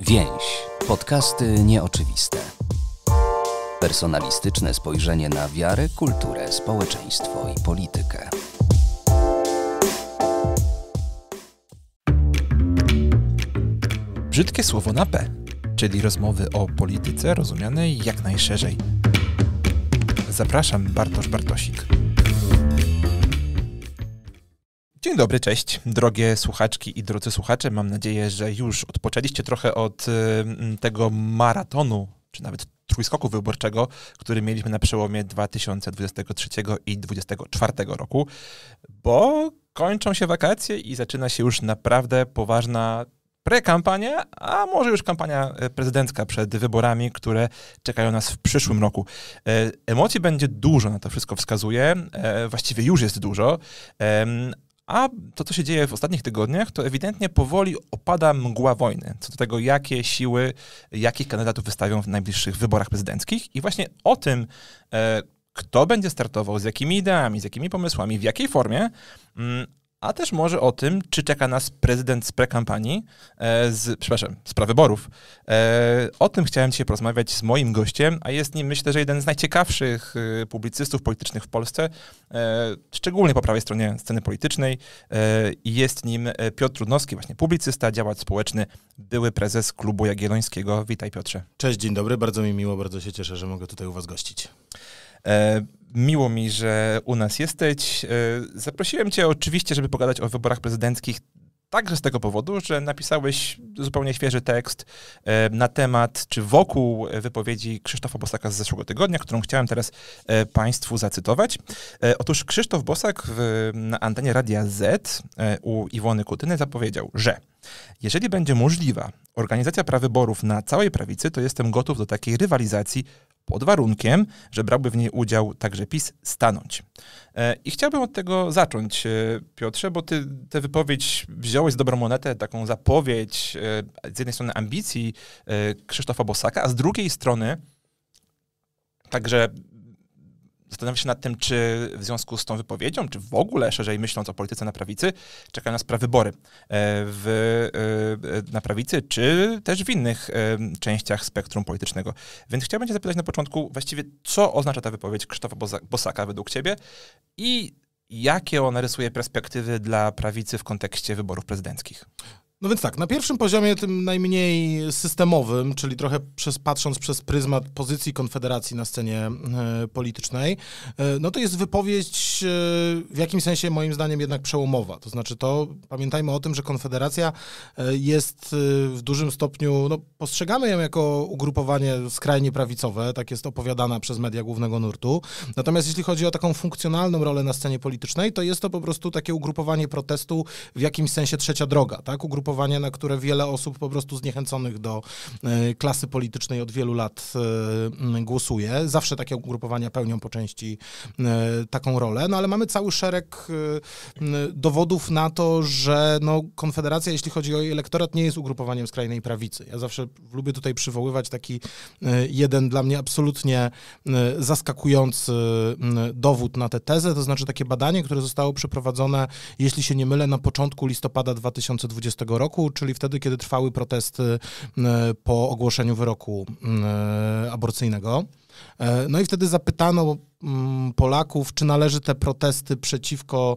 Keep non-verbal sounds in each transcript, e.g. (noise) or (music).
Więź. Podcasty nieoczywiste. Personalistyczne spojrzenie na wiarę, kulturę, społeczeństwo i politykę. Brzydkie słowo na P, czyli rozmowy o polityce rozumianej jak najszerzej. Zapraszam Bartosz Bartosik. Dzień dobry, cześć, drogie słuchaczki i drodzy słuchacze. Mam nadzieję, że już odpoczęliście trochę od y, tego maratonu, czy nawet trójskoku wyborczego, który mieliśmy na przełomie 2023 i 2024 roku, bo kończą się wakacje i zaczyna się już naprawdę poważna prekampania, a może już kampania e, prezydencka przed wyborami, które czekają nas w przyszłym roku. E, emocji będzie dużo, na to wszystko wskazuje, e, właściwie już jest dużo, a to, co się dzieje w ostatnich tygodniach, to ewidentnie powoli opada mgła wojny co do tego, jakie siły, jakich kandydatów wystawią w najbliższych wyborach prezydenckich. I właśnie o tym, e, kto będzie startował, z jakimi ideami, z jakimi pomysłami, w jakiej formie, mm, a też może o tym, czy czeka nas prezydent z prekampanii, e, z, przepraszam, z prawyborów. E, o tym chciałem dzisiaj porozmawiać z moim gościem, a jest nim myślę, że jeden z najciekawszych e, publicystów politycznych w Polsce, szczególnie po prawej stronie sceny politycznej. Jest nim Piotr Trudnowski, właśnie publicysta, działacz społeczny, były prezes klubu Jagiellońskiego. Witaj Piotrze. Cześć, dzień dobry, bardzo mi miło, bardzo się cieszę, że mogę tutaj u was gościć. Miło mi, że u nas jesteś. E, zaprosiłem Cię oczywiście, żeby pogadać o wyborach prezydenckich. Także z tego powodu, że napisałeś zupełnie świeży tekst e, na temat czy wokół wypowiedzi Krzysztofa Bosaka z zeszłego tygodnia, którą chciałem teraz e, Państwu zacytować. Otóż Krzysztof Bosak w, na antenie Radia Z u Iwony Kutyny zapowiedział, że jeżeli będzie możliwa organizacja prawyborów na całej prawicy, to jestem gotów do takiej rywalizacji pod warunkiem, że brałby w niej udział także PiS, stanąć. E, I chciałbym od tego zacząć, e, Piotrze, bo ty tę wypowiedź wziąłeś z dobrą monetę, taką zapowiedź e, z jednej strony ambicji Krzysztofa Bosaka, a z drugiej strony także Zastanawiam się nad tym, czy w związku z tą wypowiedzią, czy w ogóle szerzej myśląc o polityce na prawicy, czekają nas prawybory e, w, e, na prawicy, czy też w innych e, częściach spektrum politycznego. Więc chciałbym cię zapytać na początku właściwie, co oznacza ta wypowiedź Krzysztofa Bosaka według ciebie i jakie ona rysuje perspektywy dla prawicy w kontekście wyborów prezydenckich? No więc tak, na pierwszym poziomie, tym najmniej systemowym, czyli trochę przez, patrząc przez pryzmat pozycji Konfederacji na scenie y, politycznej, y, no to jest wypowiedź y, w jakimś sensie moim zdaniem jednak przełomowa. To znaczy to, pamiętajmy o tym, że Konfederacja jest w dużym stopniu, no postrzegamy ją jako ugrupowanie skrajnie prawicowe, tak jest opowiadana przez media głównego nurtu. Natomiast jeśli chodzi o taką funkcjonalną rolę na scenie politycznej, to jest to po prostu takie ugrupowanie protestu w jakimś sensie trzecia droga, tak? Ugrupowanie na które wiele osób po prostu zniechęconych do e, klasy politycznej od wielu lat e, głosuje. Zawsze takie ugrupowania pełnią po części e, taką rolę, no ale mamy cały szereg dowodów na to, że no, Konfederacja, jeśli chodzi o jej elektorat, nie jest ugrupowaniem skrajnej prawicy. Ja zawsze lubię tutaj przywoływać taki jeden dla mnie absolutnie zaskakujący dowód na tę tezę, to znaczy takie badanie, które zostało przeprowadzone, jeśli się nie mylę, na początku listopada 2020 roku roku, czyli wtedy, kiedy trwały protesty e, po ogłoszeniu wyroku e, aborcyjnego. E, no i wtedy zapytano Mm, Polaków, czy należy te protesty przeciwko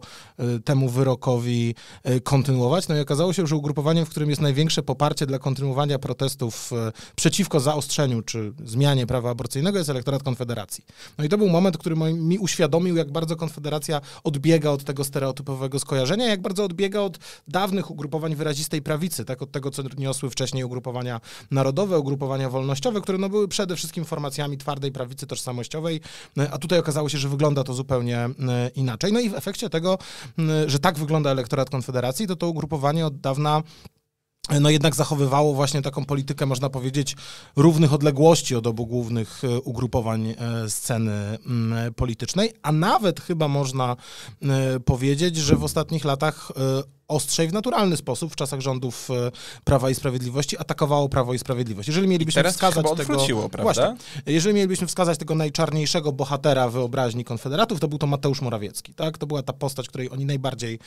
y, temu wyrokowi y, kontynuować. No i okazało się, że ugrupowaniem, w którym jest największe poparcie dla kontynuowania protestów y, przeciwko zaostrzeniu czy zmianie prawa aborcyjnego jest elektorat Konfederacji. No i to był moment, który mi uświadomił, jak bardzo Konfederacja odbiega od tego stereotypowego skojarzenia, jak bardzo odbiega od dawnych ugrupowań wyrazistej prawicy, tak od tego, co niosły wcześniej ugrupowania narodowe, ugrupowania wolnościowe, które no były przede wszystkim formacjami twardej prawicy tożsamościowej, a tutaj okazało się, że wygląda to zupełnie e, inaczej. No i w efekcie tego, że tak wygląda elektorat Konfederacji, to to ugrupowanie od dawna e, no jednak zachowywało właśnie taką politykę, można powiedzieć, równych odległości od obu głównych e, ugrupowań sceny politycznej, a nawet chyba można powiedzieć, że w ostatnich latach ostrzej w naturalny sposób w czasach rządów e, Prawa i Sprawiedliwości atakowało Prawo i Sprawiedliwość. Jeżeli mielibyśmy I teraz wskazać chyba tego prawda? Właśnie, jeżeli mielibyśmy wskazać tego najczarniejszego bohatera wyobraźni konfederatów, to był to Mateusz Morawiecki, tak? To była ta postać, której oni najbardziej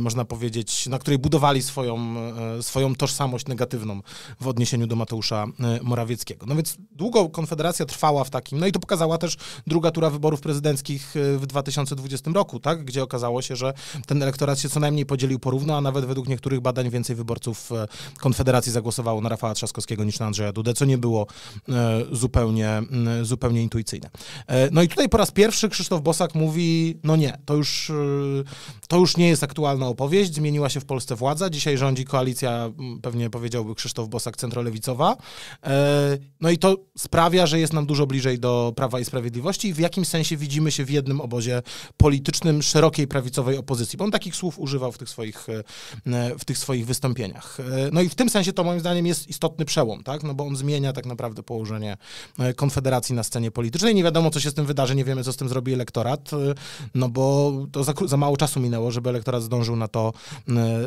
można powiedzieć, na której budowali swoją, e, swoją tożsamość negatywną w odniesieniu do Mateusza e, Morawieckiego. No więc długo Konfederacja trwała w takim, no i to pokazała też druga tura wyborów prezydenckich w 2020 roku, tak? Gdzie okazało się, że ten elektorat się co najmniej podzielił porówna, a nawet według niektórych badań więcej wyborców e, Konfederacji zagłosowało na Rafała Trzaskowskiego niż na Andrzeja Dudę, co nie było e, zupełnie, mm, zupełnie intuicyjne. E, no i tutaj po raz pierwszy Krzysztof Bosak mówi, no nie, to już, to już nie jest aktualna opowieść, zmieniła się w Polsce władza, dzisiaj rządzi koalicja, pewnie powiedziałby Krzysztof Bosak, centrolewicowa, no i to sprawia, że jest nam dużo bliżej do Prawa i Sprawiedliwości i w jakim sensie widzimy się w jednym obozie politycznym szerokiej prawicowej opozycji, bo on takich słów używał w tych swoich swoich, e, e, w tych swoich wystąpieniach. E, no i w tym sensie to moim zdaniem jest istotny przełom, tak? no bo on zmienia tak naprawdę położenie Konfederacji na scenie politycznej. Nie wiadomo, co się z tym wydarzy, nie wiemy, co z tym zrobi elektorat, no bo to za, za mało czasu minęło, żeby elektorat zdążył na to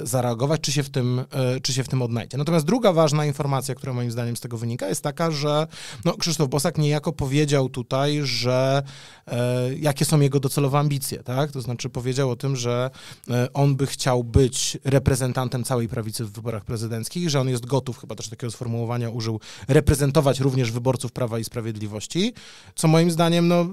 zareagować, czy się, w tym, czy się w tym odnajdzie. Natomiast druga ważna informacja, która moim zdaniem z tego wynika, jest taka, że no, Krzysztof Bosak niejako powiedział tutaj, że e, jakie są jego docelowe ambicje, tak? To znaczy powiedział o tym, że on by chciał być reprezentantem całej prawicy w wyborach prezydenckich, że on jest gotów, chyba też takiego sformułowania użył, reprezentować również wyborców Prawa i Sprawiedliwości, co moim zdaniem, no,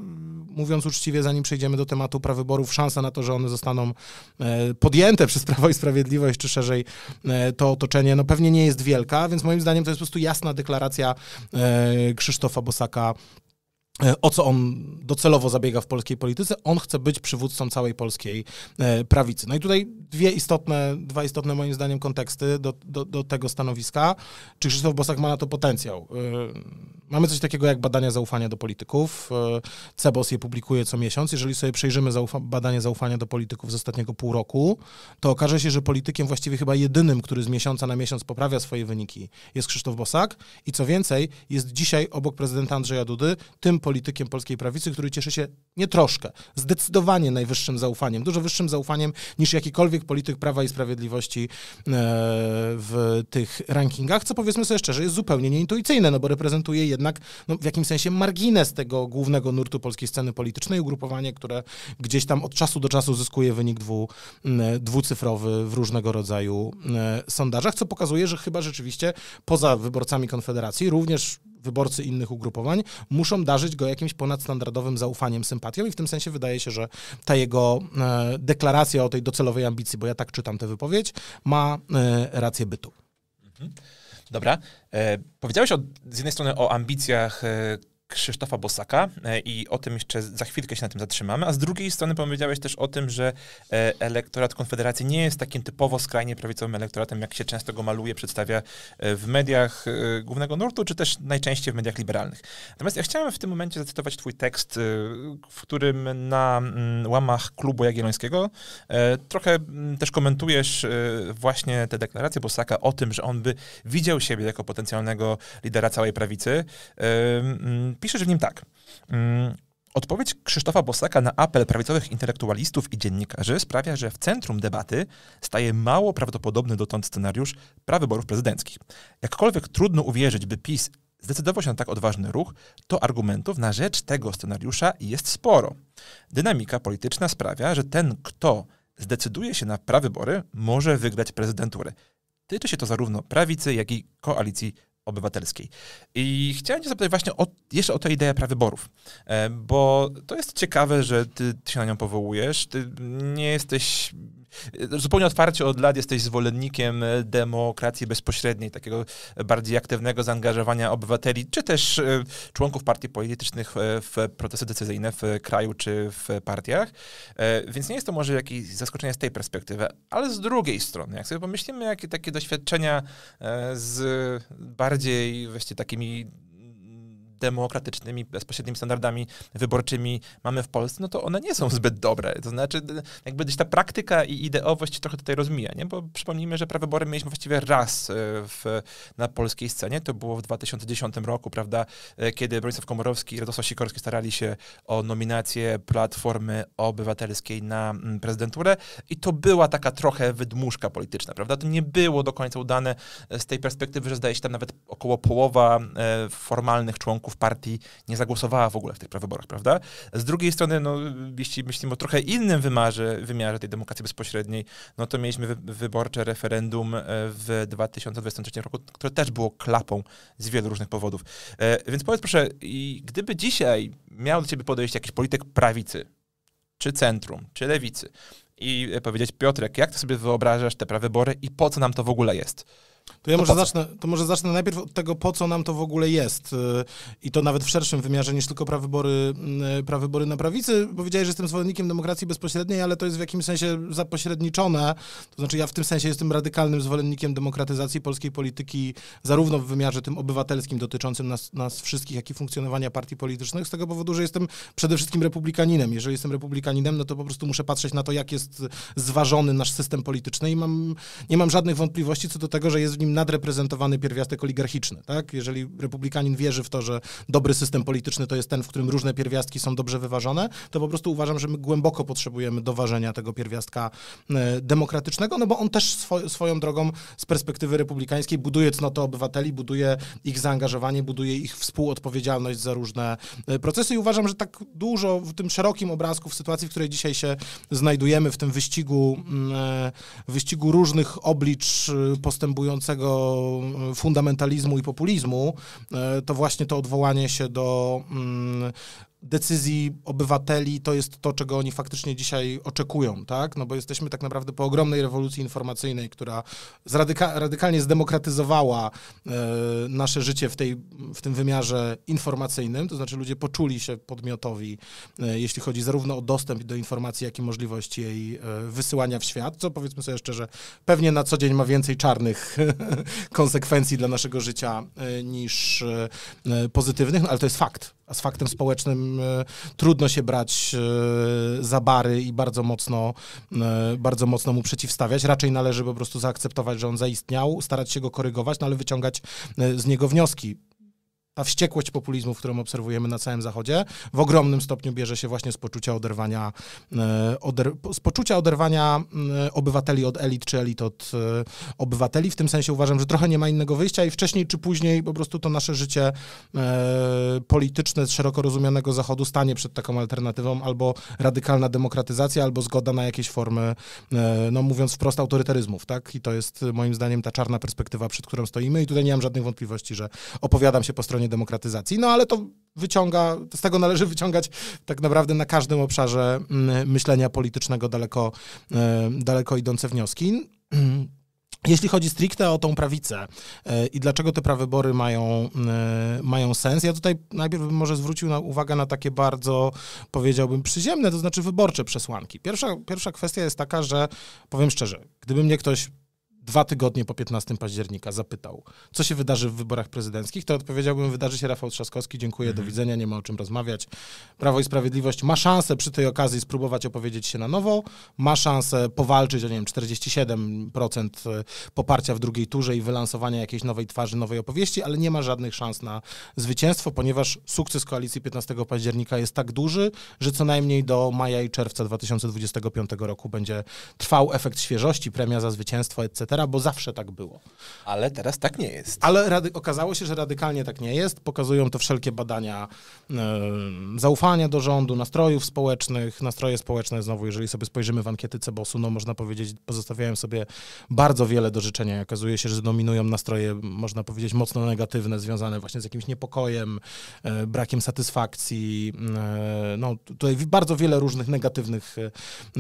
mówiąc uczciwie, zanim przejdziemy do tematu prawyborów, szansa na to, że one zostaną e, podjęte przez Prawo i Sprawiedliwość, czy szerzej e, to otoczenie, no pewnie nie jest wielka, więc moim zdaniem to jest po prostu jasna deklaracja e, Krzysztofa Bosaka E, o co on docelowo zabiega w polskiej polityce, on chce być przywódcą całej polskiej e, prawicy. No i tutaj dwie istotne, dwa istotne moim zdaniem konteksty do, do, do tego stanowiska. Czy Krzysztof Bosak ma na to potencjał? E, Mamy coś takiego jak badania zaufania do polityków. E, CEBOS je publikuje co miesiąc. Jeżeli sobie przejrzymy zaufa badanie zaufania do polityków z ostatniego pół roku, to okaże się, że politykiem właściwie chyba jedynym, który z miesiąca na miesiąc poprawia swoje wyniki, jest Krzysztof Bosak. I co więcej, jest dzisiaj obok prezydenta Andrzeja Dudy tym politykiem polskiej prawicy, który cieszy się nie troszkę, zdecydowanie najwyższym zaufaniem, dużo wyższym zaufaniem niż jakikolwiek polityk Prawa i Sprawiedliwości e, w tych rankingach, co powiedzmy sobie szczerze jest zupełnie nieintuicyjne, no bo reprezentuje jednak no, w jakimś sensie margines tego głównego nurtu polskiej sceny politycznej, ugrupowanie, które gdzieś tam od czasu do czasu zyskuje wynik dwu, mm, dwucyfrowy w różnego rodzaju mm, sondażach, co pokazuje, że chyba rzeczywiście poza wyborcami Konfederacji również wyborcy innych ugrupowań muszą darzyć go jakimś ponadstandardowym zaufaniem, sympatią i w tym sensie wydaje się, że ta jego e, deklaracja o tej docelowej ambicji, bo ja tak czytam tę wypowiedź, ma e, rację bytu. Mhm. Dobra. E, powiedziałeś o, z jednej strony o ambicjach e, Krzysztofa Bosaka e, i o tym jeszcze za chwilkę się na tym zatrzymamy. A z drugiej strony powiedziałeś też o tym, że e, elektorat Konfederacji nie jest takim typowo skrajnie prawicowym elektoratem, jak się często go maluje, przedstawia e, w mediach głównego nurtu, czy też najczęściej w mediach liberalnych. Natomiast ja chciałem w tym momencie zacytować twój tekst, w którym na mm, łamach klubu Jagiellońskiego trochę mm, też komentujesz właśnie te deklaracje Bosaka o tym, że on by widział siebie jako potencjalnego lidera całej prawicy mm, Piszesz w nim tak. Mm, odpowiedź Krzysztofa Bosaka na apel prawicowych intelektualistów i dziennikarzy sprawia, że w centrum debaty staje mało prawdopodobny dotąd scenariusz prawyborów prezydenckich. Jakkolwiek trudno uwierzyć, by PiS zdecydował się na tak odważny ruch, to argumentów na rzecz tego scenariusza jest sporo. Dynamika polityczna sprawia, że ten, kto zdecyduje się na prawybory, może wygrać prezydenturę. Tyczy się to zarówno prawicy, jak i koalicji obywatelskiej. I chciałem cię zapytać właśnie o, jeszcze o tę ideę prawyborów, e, bo to jest ciekawe, że ty, ty się na nią powołujesz. Ty nie jesteś E, zupełnie otwarcie od lat jesteś zwolennikiem demokracji bezpośredniej, takiego bardziej aktywnego zaangażowania obywateli, czy też e, członków partii politycznych e, w procesy decyzyjne w kraju czy w partiach. Więc nie jest to może jakieś zaskoczenie z tej perspektywy, ale z drugiej strony, jak sobie pomyślimy, jakie takie doświadczenia z bardziej właśnie takimi demokratycznymi, bezpośrednimi standardami wyborczymi mamy w Polsce, no to one nie są (laughs) zbyt dobre. To znaczy, jakby gdzieś ta praktyka i ideowość trochę tutaj rozmija, nie? Bo przypomnijmy, że prawybory mieliśmy właściwie raz e, w, na polskiej scenie, to było w 2010 roku, prawda, e, kiedy Bronisław Komorowski i Radosław Sikorski starali się o nominację Platformy Obywatelskiej na mm, prezydenturę i to była taka trochę wydmuszka polityczna, prawda? To nie było do końca udane e, z tej perspektywy, że zdaje się tam nawet około połowa formalnych członków członków partii nie zagłosowała w ogóle w tych prawyborach, prawda? Z drugiej strony, no, jeśli myślimy o trochę innym wymiarze wymiarze tej demokracji bezpośredniej, no to mieliśmy wyborcze referendum e, w 2023 roku, które też było klapą z wielu różnych powodów. E, więc powiedz proszę, gdyby dzisiaj miał do ciebie podejść jakiś polityk prawicy, czy centrum, czy lewicy, i powiedzieć, Piotrek, jak ty sobie wyobrażasz te prawybory i po co nam to w ogóle jest? To ja może zacznę, to może zacznę najpierw od tego, po co nam to w ogóle jest. Y, I to nawet w szerszym wymiarze niż tylko prawybory, y, prawybory na prawicy. Powiedziałeś, że jestem zwolennikiem demokracji bezpośredniej, ale to jest w jakimś sensie zapośredniczone. To znaczy ja w tym sensie jestem radykalnym zwolennikiem demokratyzacji polskiej polityki, zarówno w wymiarze tym obywatelskim dotyczącym nas, nas wszystkich, jak i funkcjonowania partii politycznych, z tego powodu, że jestem przede wszystkim republikaninem. Jeżeli jestem republikaninem, no to po prostu muszę patrzeć na to, jak jest zważony nasz system polityczny i mam, nie mam żadnych wątpliwości co do tego, że jest w nim nadreprezentowany pierwiastek oligarchiczny. Tak? Jeżeli republikanin wierzy w to, że dobry system polityczny to jest ten, w którym różne pierwiastki są dobrze wyważone, to po prostu uważam, że my głęboko potrzebujemy doważenia tego pierwiastka e, demokratycznego, no bo on też swo swoją drogą z perspektywy republikańskiej buduje cnotę obywateli, buduje ich zaangażowanie, buduje ich współodpowiedzialność za różne e, procesy i uważam, że tak dużo w tym szerokim obrazku, w sytuacji, w której dzisiaj się znajdujemy, w tym wyścigu, mm, e, wyścigu różnych oblicz postępujących Mm, fundamentalizmu i populizmu, e, to właśnie to odwołanie się do mm, decyzji obywateli to jest to, czego oni faktycznie dzisiaj oczekują, tak? No bo jesteśmy tak naprawdę po ogromnej rewolucji informacyjnej, która zradyka- radykalnie zdemokratyzowała e, nasze życie w, tej, w tym wymiarze informacyjnym, to znaczy ludzie poczuli się podmiotowi, e, jeśli chodzi zarówno o dostęp do informacji, jak i możliwość jej e, wysyłania w świat, co powiedzmy sobie szczerze, pewnie na co dzień ma więcej czarnych (laughs) konsekwencji dla naszego życia e, niż e, pozytywnych, no ale to jest fakt. A z faktem społecznym e, trudno się brać e, za bary i bardzo mocno, e, bardzo mocno mu przeciwstawiać. Raczej należy po prostu zaakceptować, że on zaistniał, starać się go korygować, no ale wyciągać z niego wnioski ta wściekłość populizmu, którą obserwujemy na całym Zachodzie, w ogromnym stopniu bierze się właśnie z poczucia oderwania, e, oder, z poczucia oderwania e, obywateli od elit, czy elit od e, obywateli. W tym sensie uważam, że trochę nie ma innego wyjścia i wcześniej czy później po prostu to nasze życie polityczne z szeroko rozumianego Zachodu stanie przed taką alternatywą albo radykalna demokratyzacja, albo zgoda na jakieś formy, no mówiąc wprost, autorytaryzmów, tak? I to jest moim zdaniem ta czarna perspektywa, przed którą stoimy i tutaj nie mam żadnych wątpliwości, że opowiadam się po stronie stronie demokratyzacji. No ale to wyciąga, z tego należy wyciągać tak naprawdę na każdym obszarze mm, myślenia politycznego daleko, e, daleko idące wnioski. (clears throat) Jeśli chodzi stricte o tą prawicę e, i dlaczego te prawybory mają, e, mają sens, ja tutaj najpierw bym może zwrócił na uwagę na takie bardzo, powiedziałbym, przyziemne, to znaczy wyborcze przesłanki. Pierwsza, pierwsza kwestia jest taka, że powiem szczerze, gdyby mnie ktoś dwa tygodnie po 15 października zapytał, co się wydarzy w wyborach prezydenckich, to odpowiedziałbym, wydarzy się Rafał Trzaskowski, dziękuję, mhm. do widzenia, nie ma o czym rozmawiać. Prawo i Sprawiedliwość ma szansę przy tej okazji spróbować opowiedzieć się na nowo, ma szansę powalczyć o, nie wiem, 47% e, poparcia w drugiej turze i wylansowania jakiejś nowej twarzy, nowej opowieści, ale nie ma żadnych szans na zwycięstwo, ponieważ sukces koalicji 15 października jest tak duży, że co najmniej do maja i czerwca 2025 roku będzie trwał efekt świeżości, premia za zwycięstwo, etc bo zawsze tak było. Ale teraz tak nie jest. Ale rady, okazało się, że radykalnie tak nie jest. Pokazują to wszelkie badania yy, zaufania do rządu, nastrojów społecznych. Nastroje społeczne, znowu, jeżeli sobie spojrzymy w ankiety Cebosu, no można powiedzieć, pozostawiają sobie bardzo wiele do życzenia. Okazuje się, że dominują nastroje, można powiedzieć, mocno negatywne, związane właśnie z jakimś niepokojem, yy, brakiem satysfakcji. Yy, no tutaj bardzo wiele różnych negatywnych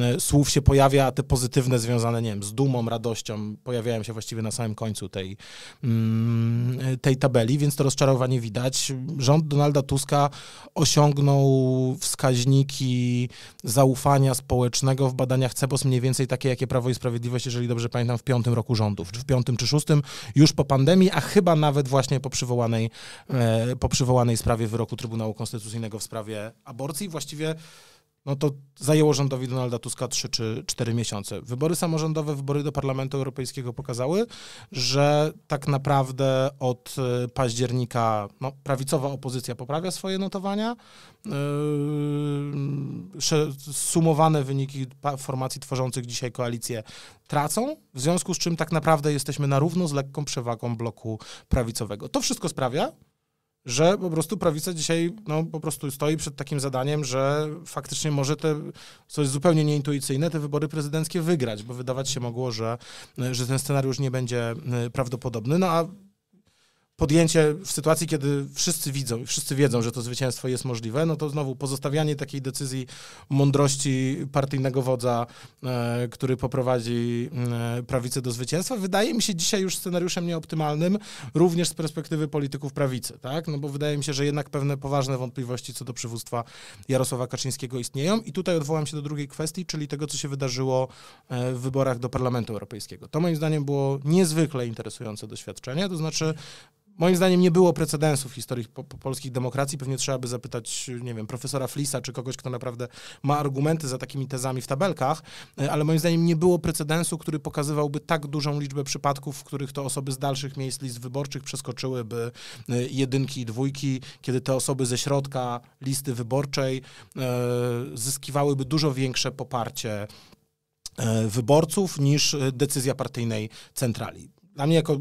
e, słów się pojawia, a te pozytywne związane, nie wiem, z dumą, radością, pojawiają się właściwie na samym końcu tej, mm, tej tabeli, więc to rozczarowanie widać. Rząd Donalda Tuska osiągnął wskaźniki zaufania społecznego w badaniach CEBOS mniej więcej takie, jakie Prawo i Sprawiedliwość, jeżeli dobrze pamiętam, w piątym roku rządów, czy w piątym czy szóstym, już po pandemii, a chyba nawet właśnie po przywołanej, e, po przywołanej sprawie wyroku Trybunału Konstytucyjnego w sprawie aborcji. Właściwie no to zajęło rządowi Donalda Tuska 3 czy 4 miesiące. Wybory samorządowe, wybory do Parlamentu Europejskiego pokazały, że tak naprawdę od e, października no, prawicowa opozycja poprawia swoje notowania. Yy, sumowane wyniki formacji tworzących dzisiaj koalicję tracą, w związku z czym tak naprawdę jesteśmy na równo z lekką przewagą bloku prawicowego. To wszystko sprawia, że po prostu prawica dzisiaj no, po prostu stoi przed takim zadaniem, że faktycznie może te, co jest zupełnie nieintuicyjne, te wybory prezydenckie wygrać, bo wydawać się mogło, że, że ten scenariusz nie będzie y, prawdopodobny. No a podjęcie w sytuacji, kiedy wszyscy widzą i wszyscy wiedzą, że to zwycięstwo jest możliwe, no to znowu pozostawianie takiej decyzji mądrości partyjnego wodza, e, który poprowadzi e, prawicę do zwycięstwa, wydaje mi się dzisiaj już scenariuszem nieoptymalnym, również z perspektywy polityków prawicy, tak? No bo wydaje mi się, że jednak pewne poważne wątpliwości co do przywództwa Jarosława Kaczyńskiego istnieją i tutaj odwołam się do drugiej kwestii, czyli tego, co się wydarzyło e, w wyborach do Parlamentu Europejskiego. To moim zdaniem było niezwykle interesujące doświadczenie, to znaczy moim zdaniem nie było precedensu w historii po, po polskich demokracji. Pewnie trzeba by zapytać, nie wiem, profesora Flisa czy kogoś, kto naprawdę ma argumenty za takimi tezami w tabelkach, e, ale moim zdaniem nie było precedensu, który pokazywałby tak dużą liczbę przypadków, w których to osoby z dalszych miejsc list wyborczych przeskoczyłyby e, jedynki i dwójki, kiedy te osoby ze środka listy wyborczej e, zyskiwałyby dużo większe poparcie e, wyborców niż decyzja partyjnej centrali. Dla mnie jako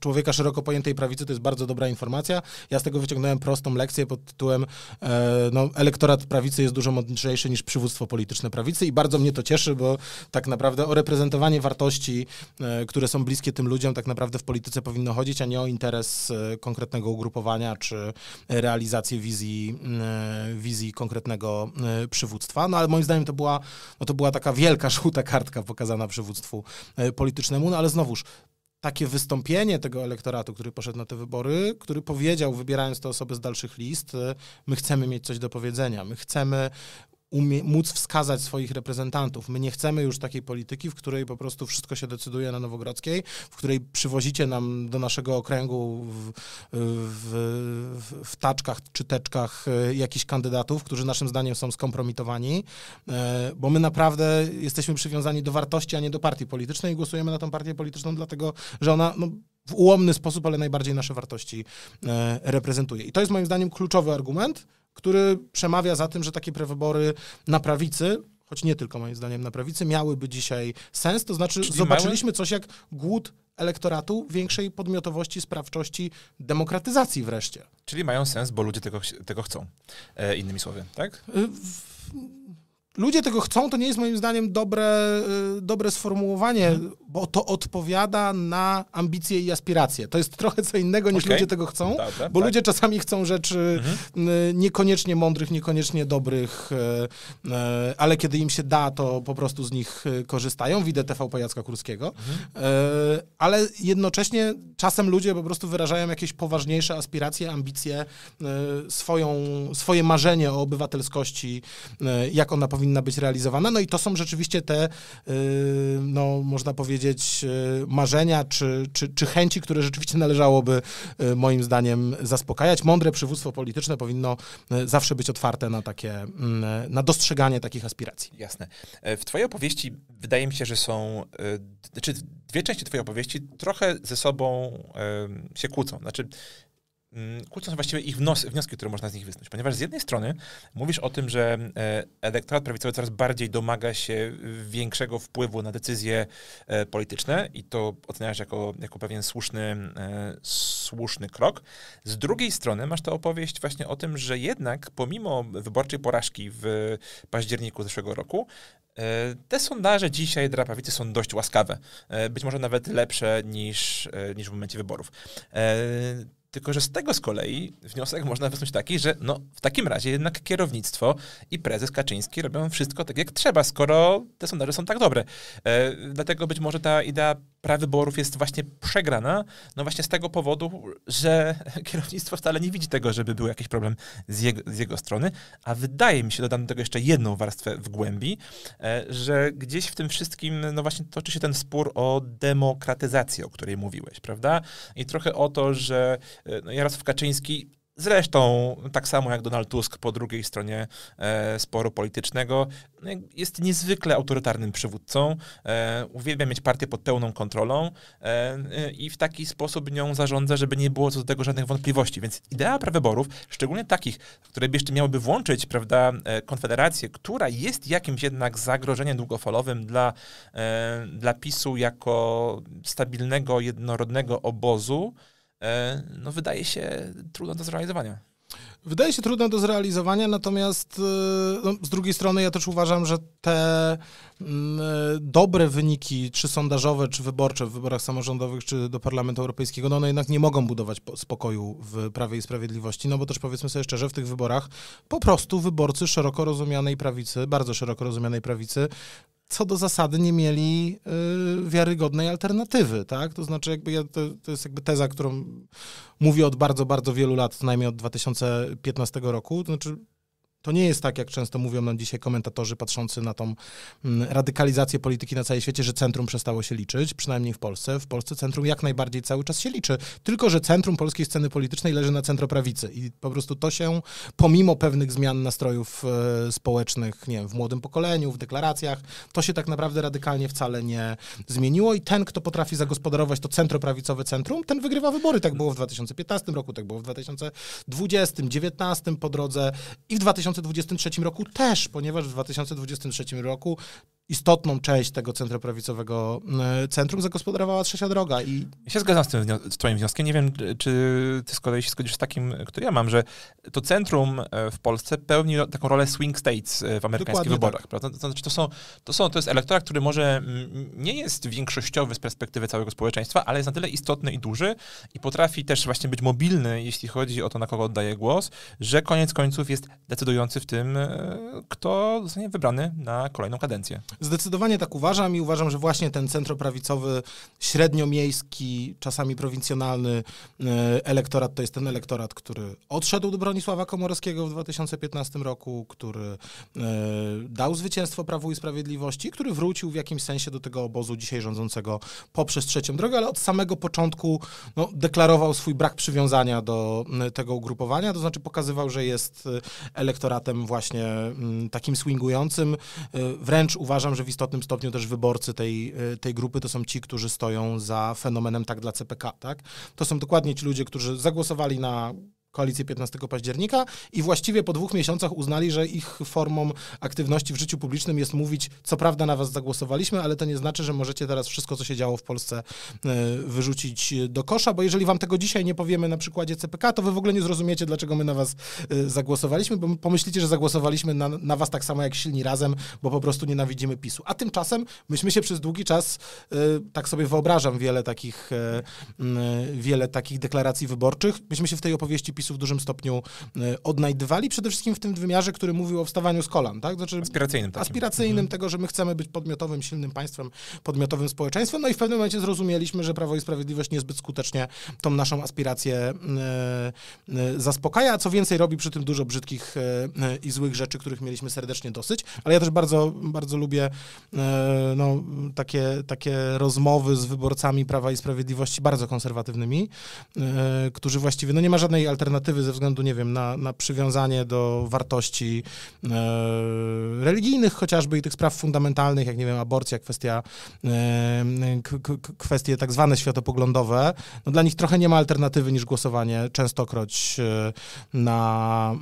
człowieka szeroko pojętej prawicy, to jest bardzo dobra informacja. Ja z tego wyciągnąłem prostą lekcję pod tytułem e, no, elektorat prawicy jest dużo mądrzejszy niż przywództwo polityczne prawicy i bardzo mnie to cieszy, bo tak naprawdę o reprezentowanie wartości, e, które są bliskie tym ludziom, tak naprawdę w polityce powinno chodzić, a nie o interes e, konkretnego ugrupowania czy realizację wizji, wizji konkretnego przywództwa. No ale moim zdaniem to była, no, to była taka wielka żółta kartka pokazana przywództwu politycznemu, no ale znowuż takie wystąpienie tego elektoratu, który poszedł na te wybory, który powiedział, wybierając te osoby z dalszych list, y, my chcemy mieć coś do powiedzenia, my chcemy umie, móc wskazać swoich reprezentantów. My nie chcemy już takiej polityki, w której po prostu wszystko się decyduje na Nowogrodzkiej, w której przywozicie nam do naszego okręgu w, w, w taczkach czy teczkach e, jakichś kandydatów, którzy naszym zdaniem są skompromitowani, e, bo my naprawdę jesteśmy przywiązani do wartości, a nie do partii politycznej i głosujemy na tą partię polityczną, dlatego że ona no, w ułomny sposób, ale najbardziej nasze wartości e, reprezentuje. I to jest moim zdaniem kluczowy argument, który przemawia za tym, że takie prewybory na prawicy choć nie tylko moim zdaniem na prawicy, miałyby dzisiaj sens. To znaczy, Czyli zobaczyliśmy mały? coś jak głód elektoratu, większej podmiotowości, sprawczości, demokratyzacji wreszcie. Czyli mają sens, bo ludzie tego, tego chcą, e, innymi słowy, tak? Y, w ludzie tego chcą, to nie jest moim zdaniem dobre, y, dobre sformułowanie, mhm. bo to odpowiada na ambicje i aspiracje. To jest trochę co innego niż okay. ludzie tego chcą, bo tak. ludzie czasami chcą rzeczy mhm. y, niekoniecznie mądrych, niekoniecznie dobrych, y, ale kiedy im się da, to po prostu z nich korzystają. Widzę TVP Jacka Kurskiego, mhm. ale jednocześnie czasem ludzie po prostu wyrażają jakieś poważniejsze aspiracje, ambicje, swoją, swoje marzenie o obywatelskości, jak ona powinna powinna być realizowana. No i to są rzeczywiście te, y, no, można powiedzieć, y, marzenia czy, czy, czy chęci, które rzeczywiście należałoby y, moim zdaniem zaspokajać. Mądre przywództwo polityczne powinno zawsze być otwarte na takie, mm, na dostrzeganie takich aspiracji. Jasne. E, w twojej opowieści wydaje mi się, że są, e, znaczy dwie części twojej opowieści trochę ze sobą e, się kłócą. Znaczy Mm, kurczę, są właściwie ich wnioski, które można z nich wysnuć. Ponieważ z jednej strony mówisz o tym, że e, elektorat prawicowy coraz bardziej domaga się większego wpływu na decyzje e, polityczne i to oceniasz jako, jako pewien słuszny, e, słuszny krok. Z drugiej strony masz tę opowieść właśnie o tym, że jednak pomimo wyborczej porażki w październiku zeszłego roku, te sondaże dzisiaj dla prawicy są dość łaskawe. Być może nawet lepsze niż, niż w momencie wyborów tylko, że z tego z kolei wniosek można wysnuć taki, że no, w takim razie jednak kierownictwo i prezes Kaczyński robią wszystko tak, jak trzeba, skoro te sondaże są tak dobre. E, dlatego być może ta idea prawyborów jest właśnie przegrana, no właśnie z tego powodu, że (laughs) kierownictwo wcale nie widzi tego, żeby był jakiś problem z jego, z jego strony, a wydaje mi się, dodam do tego jeszcze jedną warstwę w głębi, e, że gdzieś w tym wszystkim, no właśnie toczy się ten spór o demokratyzację, o której mówiłeś, prawda? I trochę o to, że e, no, Jarosław Kaczyński Zresztą, tak samo jak Donald Tusk po drugiej stronie e, sporu politycznego, no, jest niezwykle autorytarnym przywódcą, e, uwielbia mieć partię pod pełną kontrolą e, e, i w taki sposób nią zarządza, żeby nie było co do tego żadnych wątpliwości. Więc idea prawyborów, szczególnie takich, które jeszcze miałyby włączyć prawda, e, Konfederację, która jest jakimś jednak zagrożeniem długofalowym dla, e, dla PiSu jako stabilnego, jednorodnego obozu, E, no wydaje się trudno do zrealizowania. Wydaje się trudne do zrealizowania, natomiast e, no, z drugiej strony ja też uważam, że te mm, e, dobre wyniki, czy sondażowe, czy wyborcze w wyborach samorządowych, czy do Parlamentu Europejskiego, no one jednak nie mogą budować spokoju w Prawie i Sprawiedliwości, no bo też powiedzmy sobie szczerze, w tych wyborach po prostu wyborcy szeroko rozumianej prawicy, bardzo szeroko rozumianej prawicy, co do zasady nie mieli y, wiarygodnej alternatywy, tak? To znaczy, jakby ja, to, to, jest jakby teza, którą mówię od bardzo, bardzo wielu lat, co najmniej od 2015 roku. To znaczy, to nie jest tak, jak często mówią nam dzisiaj komentatorzy patrzący na tą mm, radykalizację polityki na całym świecie, że centrum przestało się liczyć, przynajmniej w Polsce. W Polsce centrum jak najbardziej cały czas się liczy, tylko że centrum polskiej sceny politycznej leży na centroprawicy i po prostu to się, pomimo pewnych zmian nastrojów e, społecznych, nie wiem, w młodym pokoleniu, w deklaracjach, to się tak naprawdę radykalnie wcale nie zmieniło i ten, kto potrafi zagospodarować to centroprawicowe centrum, ten wygrywa wybory. Tak było w 2015 roku, tak było w 2020, 2019 po drodze i w 2020 2023 roku też, ponieważ w 2023 roku istotną część tego centroprawicowego e, centrum zagospodarowała trzecia droga. I... Ja się zgadzam z tym z twoim wnioskiem. Nie wiem, czy ty z kolei się zgodzisz z takim, który ja mam, że to centrum e, w Polsce pełni taką rolę swing states e, w amerykańskich Dokładnie wyborach. Tak. Prawda? To, znaczy, to, są, to, są, to jest elektorat, który może nie jest większościowy z perspektywy całego społeczeństwa, ale jest na tyle istotny i duży i potrafi też właśnie być mobilny, jeśli chodzi o to, na kogo oddaje głos, że koniec końców jest decydujący w tym, kto zostanie wybrany na kolejną kadencję. Zdecydowanie tak uważam i uważam, że właśnie ten centroprawicowy, średniomiejski, czasami prowincjonalny e, elektorat to jest ten elektorat, który odszedł do Bronisława Komorowskiego w 2015 roku, który e, dał zwycięstwo Prawu i Sprawiedliwości, który wrócił w jakimś sensie do tego obozu dzisiaj rządzącego poprzez trzecią drogę, ale od samego początku no, deklarował swój brak przywiązania do e, tego ugrupowania, to znaczy pokazywał, że jest elektoratem właśnie mm, takim swingującym, wręcz uważam, uważam, że w istotnym stopniu też wyborcy tej, y, tej grupy to są ci, którzy stoją za fenomenem tak dla CPK, tak? To są dokładnie ci ludzie, którzy zagłosowali na koalicję 15 października i właściwie po dwóch miesiącach uznali, że ich formą aktywności w życiu publicznym jest mówić, co prawda na was zagłosowaliśmy, ale to nie znaczy, że możecie teraz wszystko, co się działo w Polsce e, wyrzucić do kosza, bo jeżeli wam tego dzisiaj nie powiemy na przykładzie CPK, to wy w ogóle nie zrozumiecie, dlaczego my na was e, zagłosowaliśmy, bo pomyślicie, że zagłosowaliśmy na, na was tak samo jak silni razem, bo po prostu nienawidzimy PiSu. A tymczasem myśmy się przez długi czas, e, tak sobie wyobrażam, wiele takich, wiele takich deklaracji wyborczych, myśmy się w tej opowieści PiSu w dużym stopniu e, odnajdywali, przede wszystkim w tym wymiarze, który mówił o wstawaniu z kolan, tak? Znaczy, aspiracyjnym. Takim. Aspiracyjnym mhm. tego, że my chcemy być podmiotowym, silnym państwem, podmiotowym społeczeństwem, no i w pewnym momencie zrozumieliśmy, że Prawo i Sprawiedliwość niezbyt skutecznie tą naszą aspirację e, e, zaspokaja, a co więcej robi przy tym dużo brzydkich i złych rzeczy, których mieliśmy serdecznie dosyć, ale ja też bardzo, bardzo lubię no, takie, takie rozmowy z wyborcami Prawa i Sprawiedliwości bardzo konserwatywnymi, którzy właściwie, no nie ma żadnej alternatywy alternatywy ze względu, nie wiem, na, na przywiązanie do wartości e, religijnych chociażby i tych spraw fundamentalnych, jak, nie wiem, aborcja, kwestia, e, k- kwestie tak zwane światopoglądowe, no dla nich trochę nie ma alternatywy niż głosowanie częstokroć e, na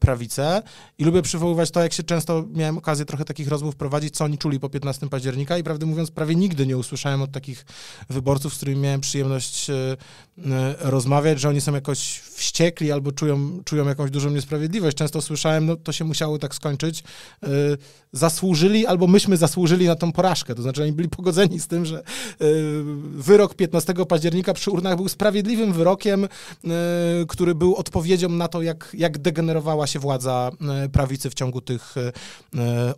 prawicę i lubię przywoływać to, jak się często miałem okazję trochę takich rozmów prowadzić, co oni czuli po 15 października i prawdę mówiąc prawie nigdy nie usłyszałem od takich wyborców, z którymi miałem przyjemność e, E, rozmawiać, że oni są jakoś wściekli albo czują, czują jakąś dużą niesprawiedliwość. Często słyszałem, no to się musiało tak skończyć, yy, zasłużyli albo myśmy zasłużyli na tą porażkę. To znaczy oni byli pogodzeni z tym, że yy, wyrok 15 października przy urnach był sprawiedliwym wyrokiem, yy, który był odpowiedzią na to, jak, jak degenerowała się władza prawicy w ciągu tych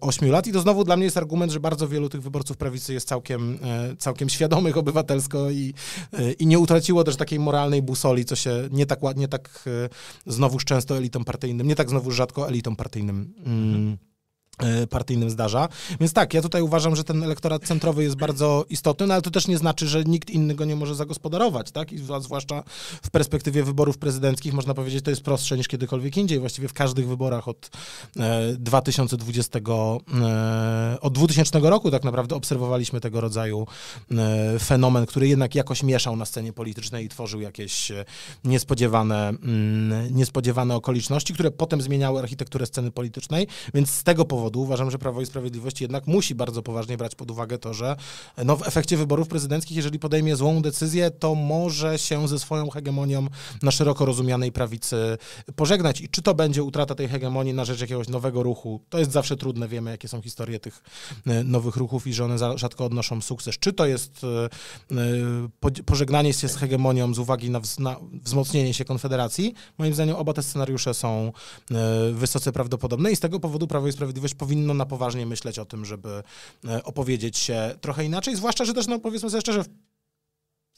ośmiu lat. I to znowu dla mnie jest argument, że bardzo wielu tych wyborców prawicy jest całkiem, całkiem świadomych obywatelsko i, i nie utraciło też tak takiej moralnej busoli, co się nie tak ładnie, tak e, znowuż często elitom partyjnym, nie tak znowuż rzadko elitom partyjnym. Mm. Mhm. E, partyjnym zdarza. Więc tak, ja tutaj uważam, że ten elektorat centrowy jest bardzo istotny, no ale to też nie znaczy, że nikt inny go nie może zagospodarować, tak? I zwłaszcza w perspektywie wyborów prezydenckich można powiedzieć, to jest prostsze niż kiedykolwiek indziej. Właściwie w każdych wyborach od 2020, e, e, od 2000 roku tak naprawdę obserwowaliśmy tego rodzaju fenomen, który jednak jakoś mieszał na scenie politycznej i tworzył jakieś niespodziewane, mm, niespodziewane okoliczności, które potem zmieniały architekturę sceny politycznej, więc z tego powodu powodu uważam, że Prawo i Sprawiedliwość jednak musi bardzo poważnie brać pod uwagę to, że e, no, w efekcie wyborów prezydenckich, jeżeli podejmie złą decyzję, to może się ze swoją hegemonią na szeroko rozumianej prawicy e, pożegnać. I czy to będzie utrata tej hegemonii na rzecz jakiegoś nowego ruchu, to jest zawsze trudne. Wiemy, jakie są historie tych e, nowych ruchów i że one rzadko odnoszą sukces. Czy to jest pożegnanie się z hegemonią z uwagi na, wzmocnienie się Konfederacji? Moim zdaniem oba te scenariusze są wysoce prawdopodobne i z tego powodu Prawo i Sprawiedliwość też powinno na poważnie myśleć o tym, żeby e, opowiedzieć się trochę inaczej, zwłaszcza, że też, no powiedzmy sobie szczerze, w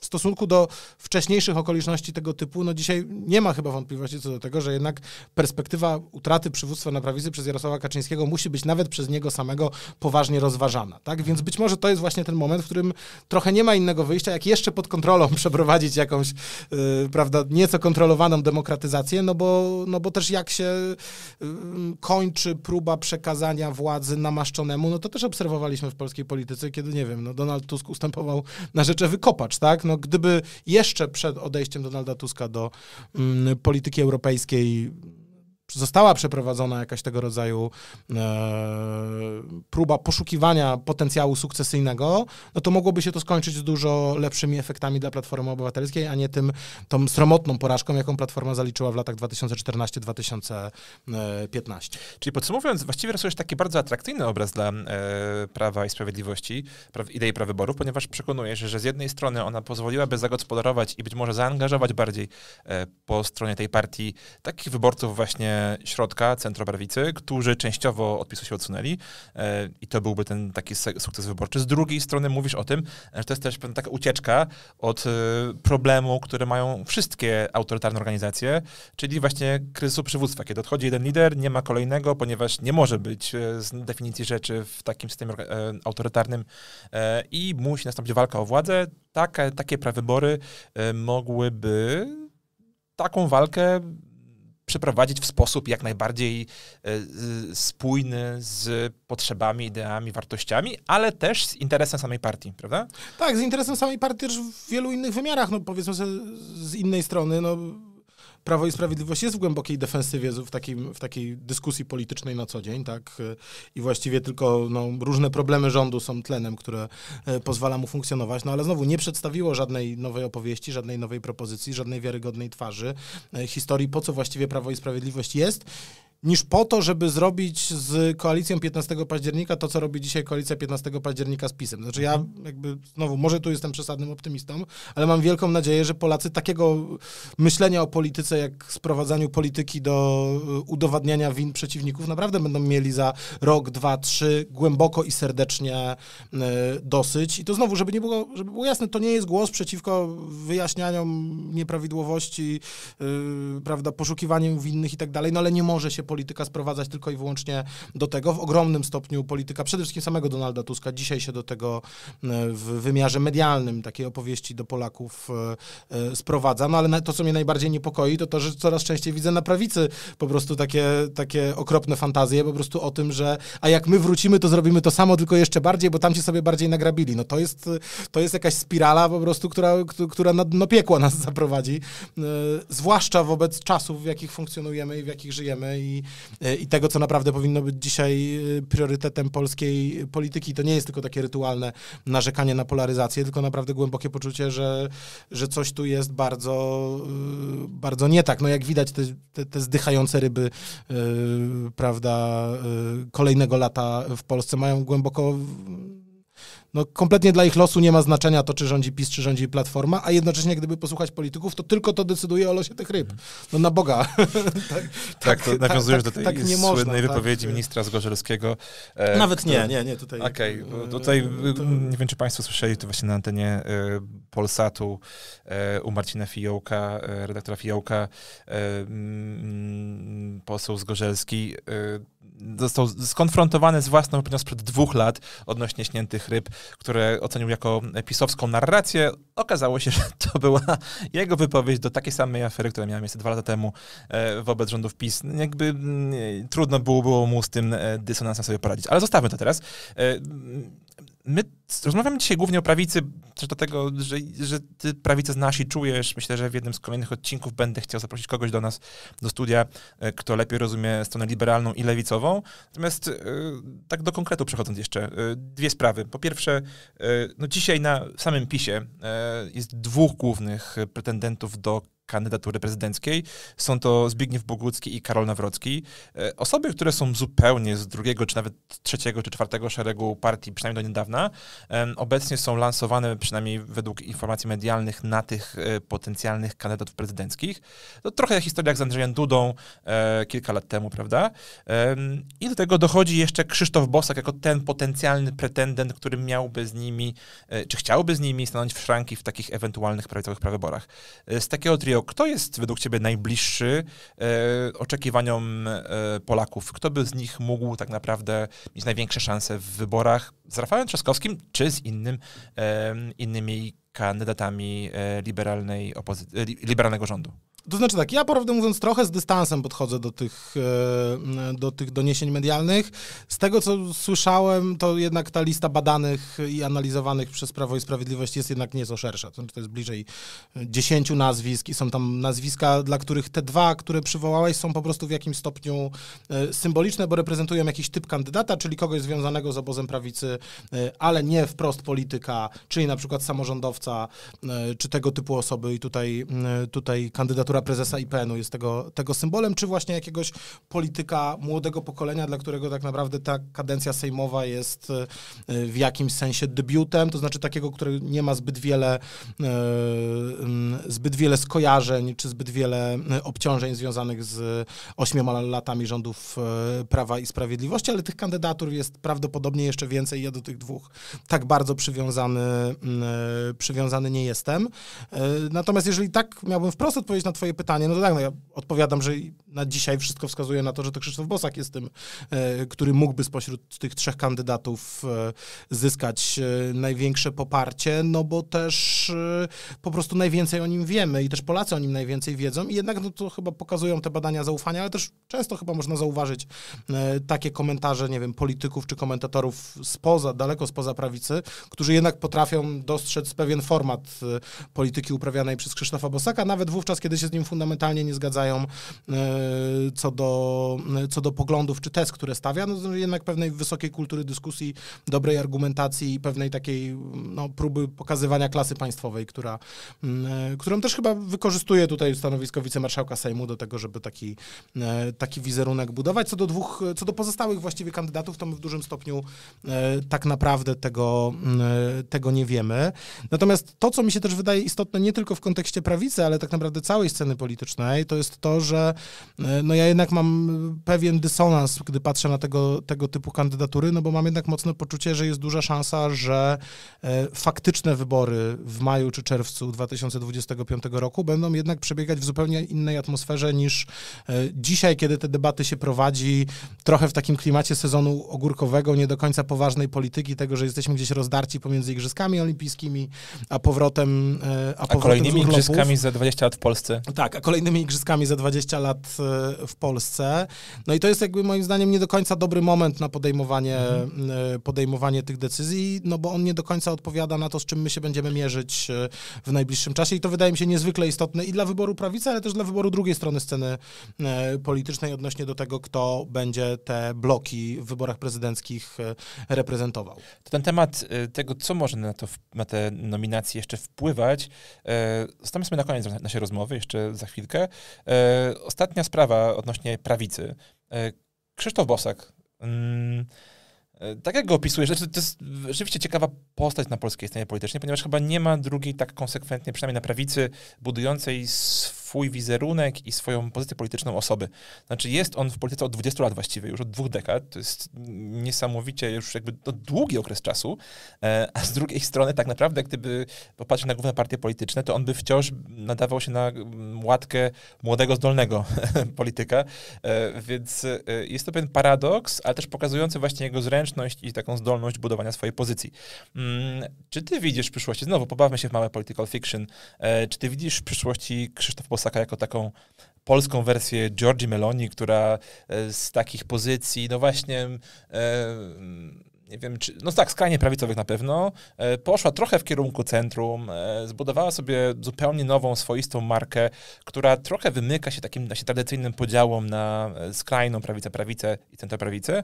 w stosunku do wcześniejszych okoliczności tego typu, no dzisiaj nie ma chyba wątpliwości co do tego, że jednak perspektywa utraty przywództwa na prawicy przez Jarosława Kaczyńskiego musi być nawet przez niego samego poważnie rozważana, tak? Więc być może to jest właśnie ten moment, w którym trochę nie ma innego wyjścia, jak jeszcze pod kontrolą (laughs) przeprowadzić jakąś, yy, prawda, nieco kontrolowaną demokratyzację, no bo, no bo też jak się yy, kończy próba przekazania władzy namaszczonemu, no to też obserwowaliśmy w polskiej polityce, kiedy, nie wiem, no Donald Tusk ustępował na rzecz wykopacz, tak? No no gdyby jeszcze przed odejściem Donalda Tuska do mm, polityki europejskiej została przeprowadzona jakaś tego rodzaju e, próba poszukiwania potencjału sukcesyjnego, no to mogłoby się to skończyć z dużo lepszymi efektami dla Platformy Obywatelskiej, a nie tym tą sromotną porażką, jaką Platforma zaliczyła w latach 2014-2015. Czyli podsumowując, właściwie rysujesz taki bardzo atrakcyjny obraz dla e, Prawa i Sprawiedliwości, pra- idei prawyborów, ponieważ przekonujesz, że z jednej strony ona pozwoliłaby zagospodarować i być może zaangażować bardziej e, po stronie tej partii takich wyborców właśnie środka, centroprawicy, którzy częściowo odpisu się odsunęli e, i to byłby ten taki sukces wyborczy. Z drugiej strony mówisz o tym, że to jest też pewna taka ucieczka od e, problemu, który mają wszystkie autorytarne organizacje, czyli właśnie kryzysu przywództwa, kiedy odchodzi jeden lider, nie ma kolejnego, ponieważ nie może być e, z definicji rzeczy w takim systemie autorytarnym i musi nastąpić walka o władzę. Takie takie prawybory mogłyby taką walkę przeprowadzić w sposób jak najbardziej e, spójny z potrzebami, ideami, wartościami, ale też z interesem samej partii, prawda? Tak, z interesem samej partii też w wielu innych wymiarach, no powiedzmy sobie z innej strony, no Prawo i Sprawiedliwość jest w głębokiej defensywie, w, takim, w takiej dyskusji politycznej na co dzień, tak? I właściwie tylko no, różne problemy rządu są tlenem, które e, pozwala mu funkcjonować, no ale znowu nie przedstawiło żadnej nowej opowieści, żadnej nowej propozycji, żadnej wiarygodnej twarzy, e, historii, po co właściwie Prawo i Sprawiedliwość jest niż po to, żeby zrobić z koalicją 15 października to, co robi dzisiaj koalicja 15 października z PiSem. Znaczy ja mhm. jakby, znowu, może tu jestem przesadnym optymistą, ale mam wielką nadzieję, że Polacy takiego myślenia o polityce, jak sprowadzaniu polityki do y, udowadniania win przeciwników, naprawdę będą mieli za rok, dwa, trzy głęboko i serdecznie y, dosyć. I to znowu, żeby nie było, żeby było jasne, to nie jest głos przeciwko wyjaśnianiom nieprawidłowości, y, prawda, poszukiwaniu winnych i tak dalej, no ale nie może się polityka sprowadzać tylko i wyłącznie do tego. W ogromnym stopniu polityka przede wszystkim samego Donalda Tuska dzisiaj się do tego e, w wymiarze medialnym takiej opowieści do Polaków e, e, sprowadza. No ale to, co mnie najbardziej niepokoi, to to, że coraz częściej widzę na prawicy po prostu takie, takie okropne fantazje po prostu o tym, że a jak my wrócimy, to zrobimy to samo, tylko jeszcze bardziej, bo tam ci sobie bardziej nagrabili. No to jest, to jest jakaś spirala po prostu, która, która na dno piekła nas zaprowadzi. Zwłaszcza wobec czasów, w jakich funkcjonujemy i w jakich żyjemy i E, i, tego, co naprawdę powinno być dzisiaj e, priorytetem polskiej polityki. To nie jest tylko takie rytualne narzekanie na polaryzację, tylko naprawdę głębokie poczucie, że, że coś tu jest bardzo, e, bardzo nie tak. No jak widać te, te, te zdychające ryby, prawda, kolejnego lata w Polsce mają głęboko no, kompletnie dla ich losu nie ma znaczenia to, czy rządzi PiS, czy rządzi Platforma, a jednocześnie gdyby posłuchać polityków, to tylko to decyduje o losie tych ryb. No na Boga. (laughs) tak, tak, to tak, nawiązujesz tak, do tej tak, słynnej można, tak. wypowiedzi ministra Zgorzelskiego. E, Nawet nie, nie, nie, tutaj. Okej, okay, tutaj e, to... nie wiem, czy państwo słyszeli, to właśnie na antenie e, Polsatu e, u Marcina Fijołka, e, redaktora Fijołka, e, poseł Zgorzelski został skonfrontowany z własną opinią sprzed dwóch lat odnośnie śniętych ryb, które ocenił jako pisowską narrację. Okazało się, (laughs) że to była jego wypowiedź do takiej samej afery, która miała miejsce dwa lata temu e, wobec rządów PiS. Jakby mm, trudno było, było mu z tym e, dysonansem sobie poradzić. Ale zostawmy to teraz. E, my rozmawiamy dzisiaj głównie o prawicy, też dlatego, że, że ty prawicę znasz i czujesz. Myślę, że w jednym z kolejnych odcinków będę chciał zaprosić kogoś do nas, do studia, e, kto lepiej rozumie stronę liberalną i lewicową. Natomiast e, tak do konkretu przechodząc jeszcze, e, dwie sprawy. Po pierwsze, no dzisiaj na samym PiSie jest dwóch głównych pretendentów do kandydatury prezydenckiej. Są to Zbigniew Bogucki i Karol Nawrocki. E, osoby, które są zupełnie z drugiego, czy nawet trzeciego, czy czwartego szeregu partii, przynajmniej do niedawna, obecnie są lansowane, przynajmniej według informacji medialnych, na tych e, potencjalnych kandydatów prezydenckich. To trochę jak historia jak z Andrzejem Dudą e, kilka lat temu, prawda? I do tego dochodzi jeszcze Krzysztof Bosak jako ten potencjalny pretendent, który miałby z nimi, czy chciałby z nimi stanąć w szranki w takich ewentualnych prawicowych prawyborach. Z takiego trio Mario, kto jest według ciebie najbliższy e, oczekiwaniom e, Polaków? Kto by z nich mógł tak naprawdę mieć największe szanse w wyborach z Rafałem Trzaskowskim czy z innym, e, innymi kandydatami e, liberalnej opozy- liberalnego rządu? To znaczy tak, ja prawdę mówiąc trochę z dystansem podchodzę do tych, e, do tych doniesień medialnych. Z tego, co słyszałem, to jednak ta lista badanych i analizowanych przez Prawo i Sprawiedliwość jest jednak nieco szersza. To znaczy, jest bliżej e, dziesięciu nazwisk i są tam nazwiska, dla których te dwa, które przywołałeś, są po prostu w jakimś stopniu e, symboliczne, bo reprezentują jakiś typ kandydata, czyli kogoś związanego z obozem prawicy, ale nie wprost polityka, czyli na przykład samorządowca, czy tego typu osoby i tutaj, tutaj kandydatura figura prezesa IPN-u jest tego, tego symbolem, czy właśnie jakiegoś polityka młodego pokolenia, dla którego tak naprawdę ta kadencja sejmowa jest e, w jakimś sensie debiutem, to znaczy takiego, który nie ma zbyt wiele, e, mm, zbyt wiele skojarzeń, czy zbyt wiele e, obciążeń związanych z ośmioma latami rządów Prawa i Sprawiedliwości, ale tych kandydatur jest prawdopodobnie jeszcze więcej. Ja do tych dwóch tak bardzo przywiązany, mm, przywiązany nie jestem. Natomiast jeżeli tak miałbym wprost odpowiedzieć na twoje twoje pytanie, no to tak, no ja odpowiadam, że na dzisiaj wszystko wskazuje na to, że to Krzysztof Bosak jest tym, e, który mógłby spośród tych trzech kandydatów e, zyskać e, największe poparcie, no bo też po prostu najwięcej o nim wiemy i też Polacy o nim najwięcej wiedzą i jednak no to chyba pokazują te badania zaufania, ale też często chyba można zauważyć takie komentarze, nie wiem, polityków czy komentatorów spoza, daleko spoza prawicy, którzy jednak potrafią dostrzec pewien format polityki uprawianej przez Krzysztofa Bosaka, nawet wówczas, kiedy się z nim fundamentalnie nie zgadzają e, co do, e, co do poglądów czy tez, które stawia, no jednak pewnej wysokiej kultury dyskusji, dobrej argumentacji i pewnej takiej no, próby pokazywania klasy państwowej, która, mm, e, którą też chyba wykorzystuje tutaj stanowisko wicemarszałka Sejmu do tego, żeby taki, taki wizerunek budować. Co do dwóch, co do pozostałych właściwie kandydatów, to my w dużym stopniu tak naprawdę tego, mm, tego nie wiemy. Natomiast to, co mi się też wydaje istotne nie tylko w kontekście prawicy, ale tak naprawdę całej sceny sceny politycznej, to jest to, że e, no ja jednak mam pewien dysonans, gdy patrzę na tego, tego typu kandydatury, no bo mam jednak mocne poczucie, że jest duża szansa, że e, faktyczne wybory w maju czy czerwcu 2025 roku będą jednak przebiegać w zupełnie innej atmosferze niż e, dzisiaj, kiedy te debaty się prowadzi trochę w takim klimacie sezonu ogórkowego, nie do końca poważnej polityki, tego, że jesteśmy gdzieś rozdarci pomiędzy Igrzyskami Olimpijskimi, a powrotem a, a kolejnymi Igrzyskami za 20 lat w Polsce tak, a kolejnymi igrzyskami za 20 lat e, w Polsce. No i to jest jakby moim zdaniem nie do końca dobry moment na podejmowanie, mhm. podejmowanie tych decyzji, no bo on nie do końca odpowiada na to, z czym my się będziemy mierzyć e, w najbliższym czasie i to wydaje mi się niezwykle istotne i dla wyboru prawicy, ale też dla wyboru drugiej strony sceny politycznej odnośnie do tego, kto będzie te bloki w wyborach prezydenckich reprezentował. To ten temat tego, co może na, to, na te nominacje jeszcze wpływać, zostawmy sobie na koniec naszej rozmowy jeszcze jeszcze za chwilkę. E, ostatnia sprawa odnośnie prawicy. E, Krzysztof Bosak. Mm, e, tak jak go opisujesz, znaczy, to jest rzeczywiście ciekawa postać na polskiej scenie politycznej, ponieważ chyba nie ma drugiej tak konsekwentnie, przynajmniej na prawicy, budującej swój swój wizerunek i swoją pozycję polityczną osoby. Znaczy jest on w polityce od 20 lat właściwie, już od dwóch dekad. To jest niesamowicie już jakby to no, długi okres czasu, e, a z drugiej strony tak naprawdę, gdyby popatrzeć na główne partie polityczne, to on by wciąż nadawał się na mm, łatkę młodego, zdolnego (laughs) polityka, e, więc e, jest to pewien paradoks, ale też pokazujący właśnie jego zręczność i taką zdolność budowania swojej pozycji. Mm, czy ty widzisz w przyszłości, znowu pobawmy się w małe political fiction, czy ty widzisz w przyszłości Krzysztof Bosaka jako taką polską wersję Georgie Meloni, która e, z takich pozycji, no właśnie, e, nie wiem, czy, no tak, skrajnie prawicowych na pewno, e, poszła trochę w kierunku centrum, zbudowała sobie zupełnie nową, swoistą markę, która trochę wymyka się takim właśnie tradycyjnym podziałom na skrajną prawicę, prawicę i centroprawicę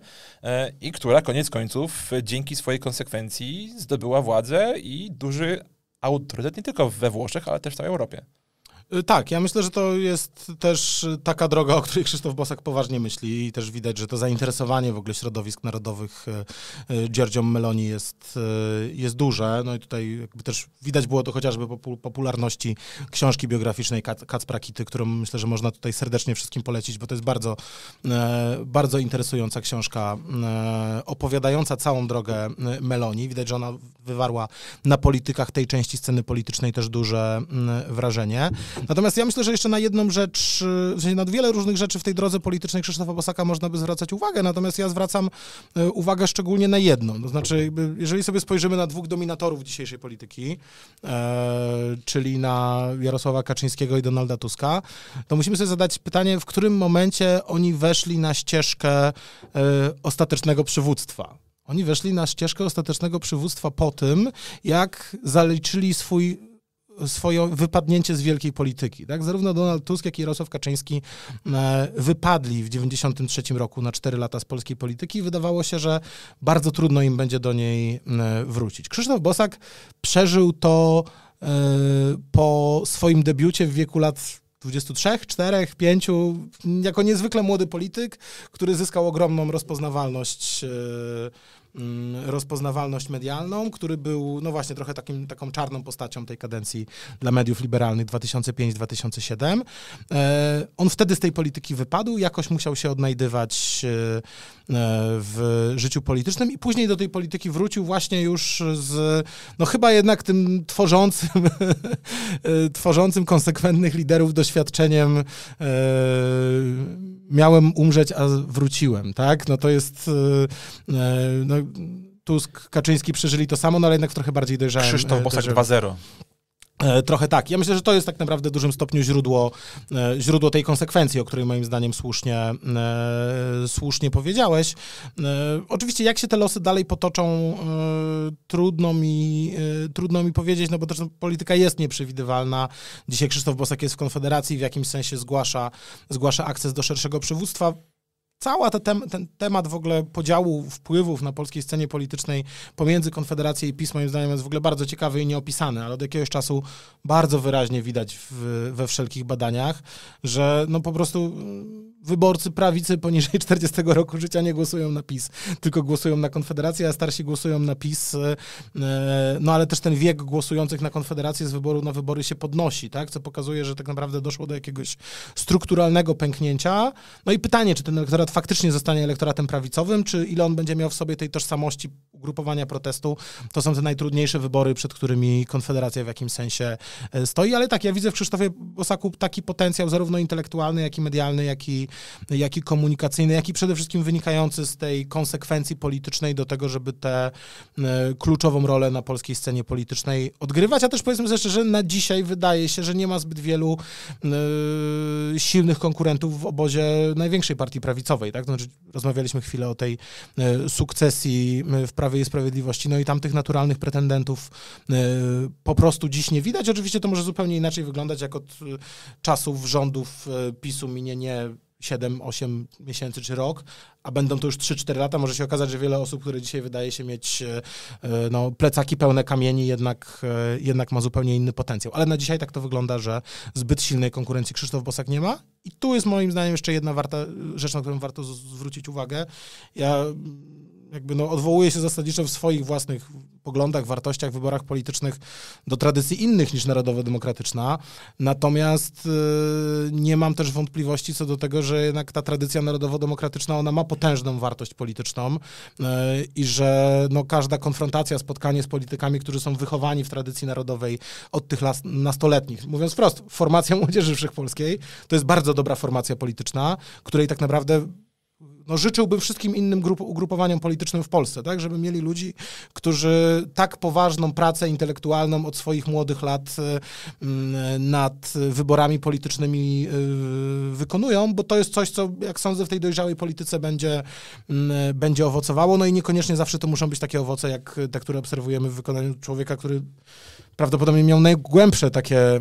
i która koniec końców dzięki swojej konsekwencji zdobyła władzę i duży autorytet nie tylko we Włoszech, ale też w całej Europie. Y, tak, ja myślę, że to jest też taka droga, o której Krzysztof Bosak poważnie myśli i też widać, że to zainteresowanie w ogóle środowisk narodowych y, y, Giorgio Meloni jest, jest duże. No i tutaj jakby też widać było to chociażby po popularności książki biograficznej Kacpra Kity, którą myślę, że można tutaj serdecznie wszystkim polecić, bo to jest bardzo, bardzo interesująca książka opowiadająca całą drogę Meloni. Widać, że ona wywarła na politykach tej części sceny politycznej też duże wrażenie. Natomiast ja myślę, że jeszcze na jedną rzecz, y, w sensie na wiele różnych rzeczy w tej drodze politycznej Krzysztofa Bosaka można by zwracać uwagę, natomiast ja zwracam y, uwagę szczególnie na jedną. To znaczy, jeżeli sobie spojrzymy na dwóch dominatorów dzisiejszej polityki, e, czyli na Jarosława Kaczyńskiego i Donalda Tuska, to musimy sobie zadać pytanie, w którym momencie oni weszli na ścieżkę e, ostatecznego przywództwa. Oni weszli na ścieżkę ostatecznego przywództwa po tym, jak zaliczyli swój swoje wypadnięcie z wielkiej polityki. Tak? Zarówno Donald Tusk, jak i Jarosław Kaczyński e, wypadli w 1993 roku na 4 lata z polskiej polityki i wydawało się, że bardzo trudno im będzie do niej e, wrócić. Krzysztof Bosak przeżył to e, po swoim debiucie w wieku lat 23, 4, 5, jako niezwykle młody polityk, który zyskał ogromną rozpoznawalność Mm, rozpoznawalność medialną, który był, no właśnie, trochę takim, taką czarną postacią tej kadencji dla mediów liberalnych 2005-2007. E, on wtedy z tej polityki wypadł, jakoś musiał się odnajdywać e, e, w życiu politycznym i później do tej polityki wrócił właśnie już z, no chyba jednak tym tworzącym, (laughs) tworzącym konsekwentnych liderów doświadczeniem miałem umrzeć, a wróciłem, tak? No to jest no, Tusk, Kaczyński przeżyli to samo, no ale jednak w trochę bardziej dojrzałym... Krzysztof e, Bosak 2-0. E, trochę tak. Ja myślę, że to jest tak naprawdę w dużym stopniu źródło, e, źródło tej konsekwencji, o której moim zdaniem słusznie, słusznie powiedziałeś. Oczywiście, jak się te losy dalej potoczą, trudno mi, trudno mi powiedzieć, no bo też no, polityka jest nieprzewidywalna. Dzisiaj Krzysztof Bosak jest w Konfederacji, w jakimś sensie zgłasza, zgłasza akces do szerszego przywództwa. Cała tem, ten temat w ogóle podziału wpływów na polskiej scenie politycznej pomiędzy Konfederacją i PiS moim zdaniem jest w ogóle bardzo ciekawy i nieopisany, ale od jakiegoś czasu bardzo wyraźnie widać w, we wszelkich badaniach, że no po prostu wyborcy prawicy poniżej 40 (laughs) roku życia nie głosują na PiS, tylko głosują na Konfederację, a starsi głosują na PiS. E, no ale też ten wiek głosujących na Konfederację z wyboru na wybory się podnosi, tak? Co pokazuje, że tak naprawdę doszło do jakiegoś strukturalnego pęknięcia. No i pytanie, czy ten elektorat faktycznie zostanie elektoratem prawicowym, czy ile on będzie miał w sobie tej tożsamości ugrupowania protestu. To są te najtrudniejsze wybory, przed którymi Konfederacja w jakimś sensie e, stoi, ale tak, ja widzę w Krzysztofie Bosaku taki potencjał zarówno intelektualny, jak i medialny, jak i jak i komunikacyjny, jak i przede wszystkim wynikający z tej konsekwencji politycznej do tego, żeby tę e, kluczową rolę na polskiej scenie politycznej odgrywać. A też powiedzmy sobie szczerze, na dzisiaj wydaje się, że nie ma zbyt wielu e, silnych konkurentów w obozie największej partii prawicowej. Tak? Znaczy, rozmawialiśmy chwilę o tej e, sukcesji w Prawie i Sprawiedliwości, no i tam tych naturalnych pretendentów po prostu dziś nie widać. Oczywiście to może zupełnie inaczej wyglądać, jak od czasów rządów PiSu minie nie 7-8 miesięcy czy rok, a będą to już 3-4 lata, może się okazać, że wiele osób, które dzisiaj wydaje się mieć e, e, no, plecaki pełne kamieni, jednak, e, jednak ma zupełnie inny potencjał. Ale na dzisiaj tak to wygląda, że zbyt silnej konkurencji Krzysztof Bosak nie ma. I tu jest moim zdaniem jeszcze jedna warta, rzecz, na którą warto zwrócić uwagę. Ja jakby no, odwołuje się zasadniczo w swoich własnych poglądach, wartościach, wyborach politycznych do tradycji innych niż narodowo-demokratyczna. Natomiast y, nie mam też wątpliwości co do tego, że jednak ta tradycja narodowo-demokratyczna, ona ma potężną wartość polityczną y, i że no, każda konfrontacja, spotkanie z politykami, którzy są wychowani w tradycji narodowej od tych las, nastoletnich, mówiąc wprost, formacja Młodzieży Wszechpolskiej to jest bardzo dobra formacja polityczna, której tak naprawdę no, życzyłbym wszystkim innym grup, ugrupowaniom politycznym w Polsce, tak, żeby mieli ludzi, którzy tak poważną pracę intelektualną od swoich młodych lat e, nad wyborami politycznymi e, wykonują, bo to jest coś, co jak sądzę w tej dojrzałej polityce będzie, będzie owocowało, no i niekoniecznie zawsze to muszą być takie owoce, jak te, które obserwujemy w wykonaniu człowieka, który prawdopodobnie miał najgłębsze takie, e,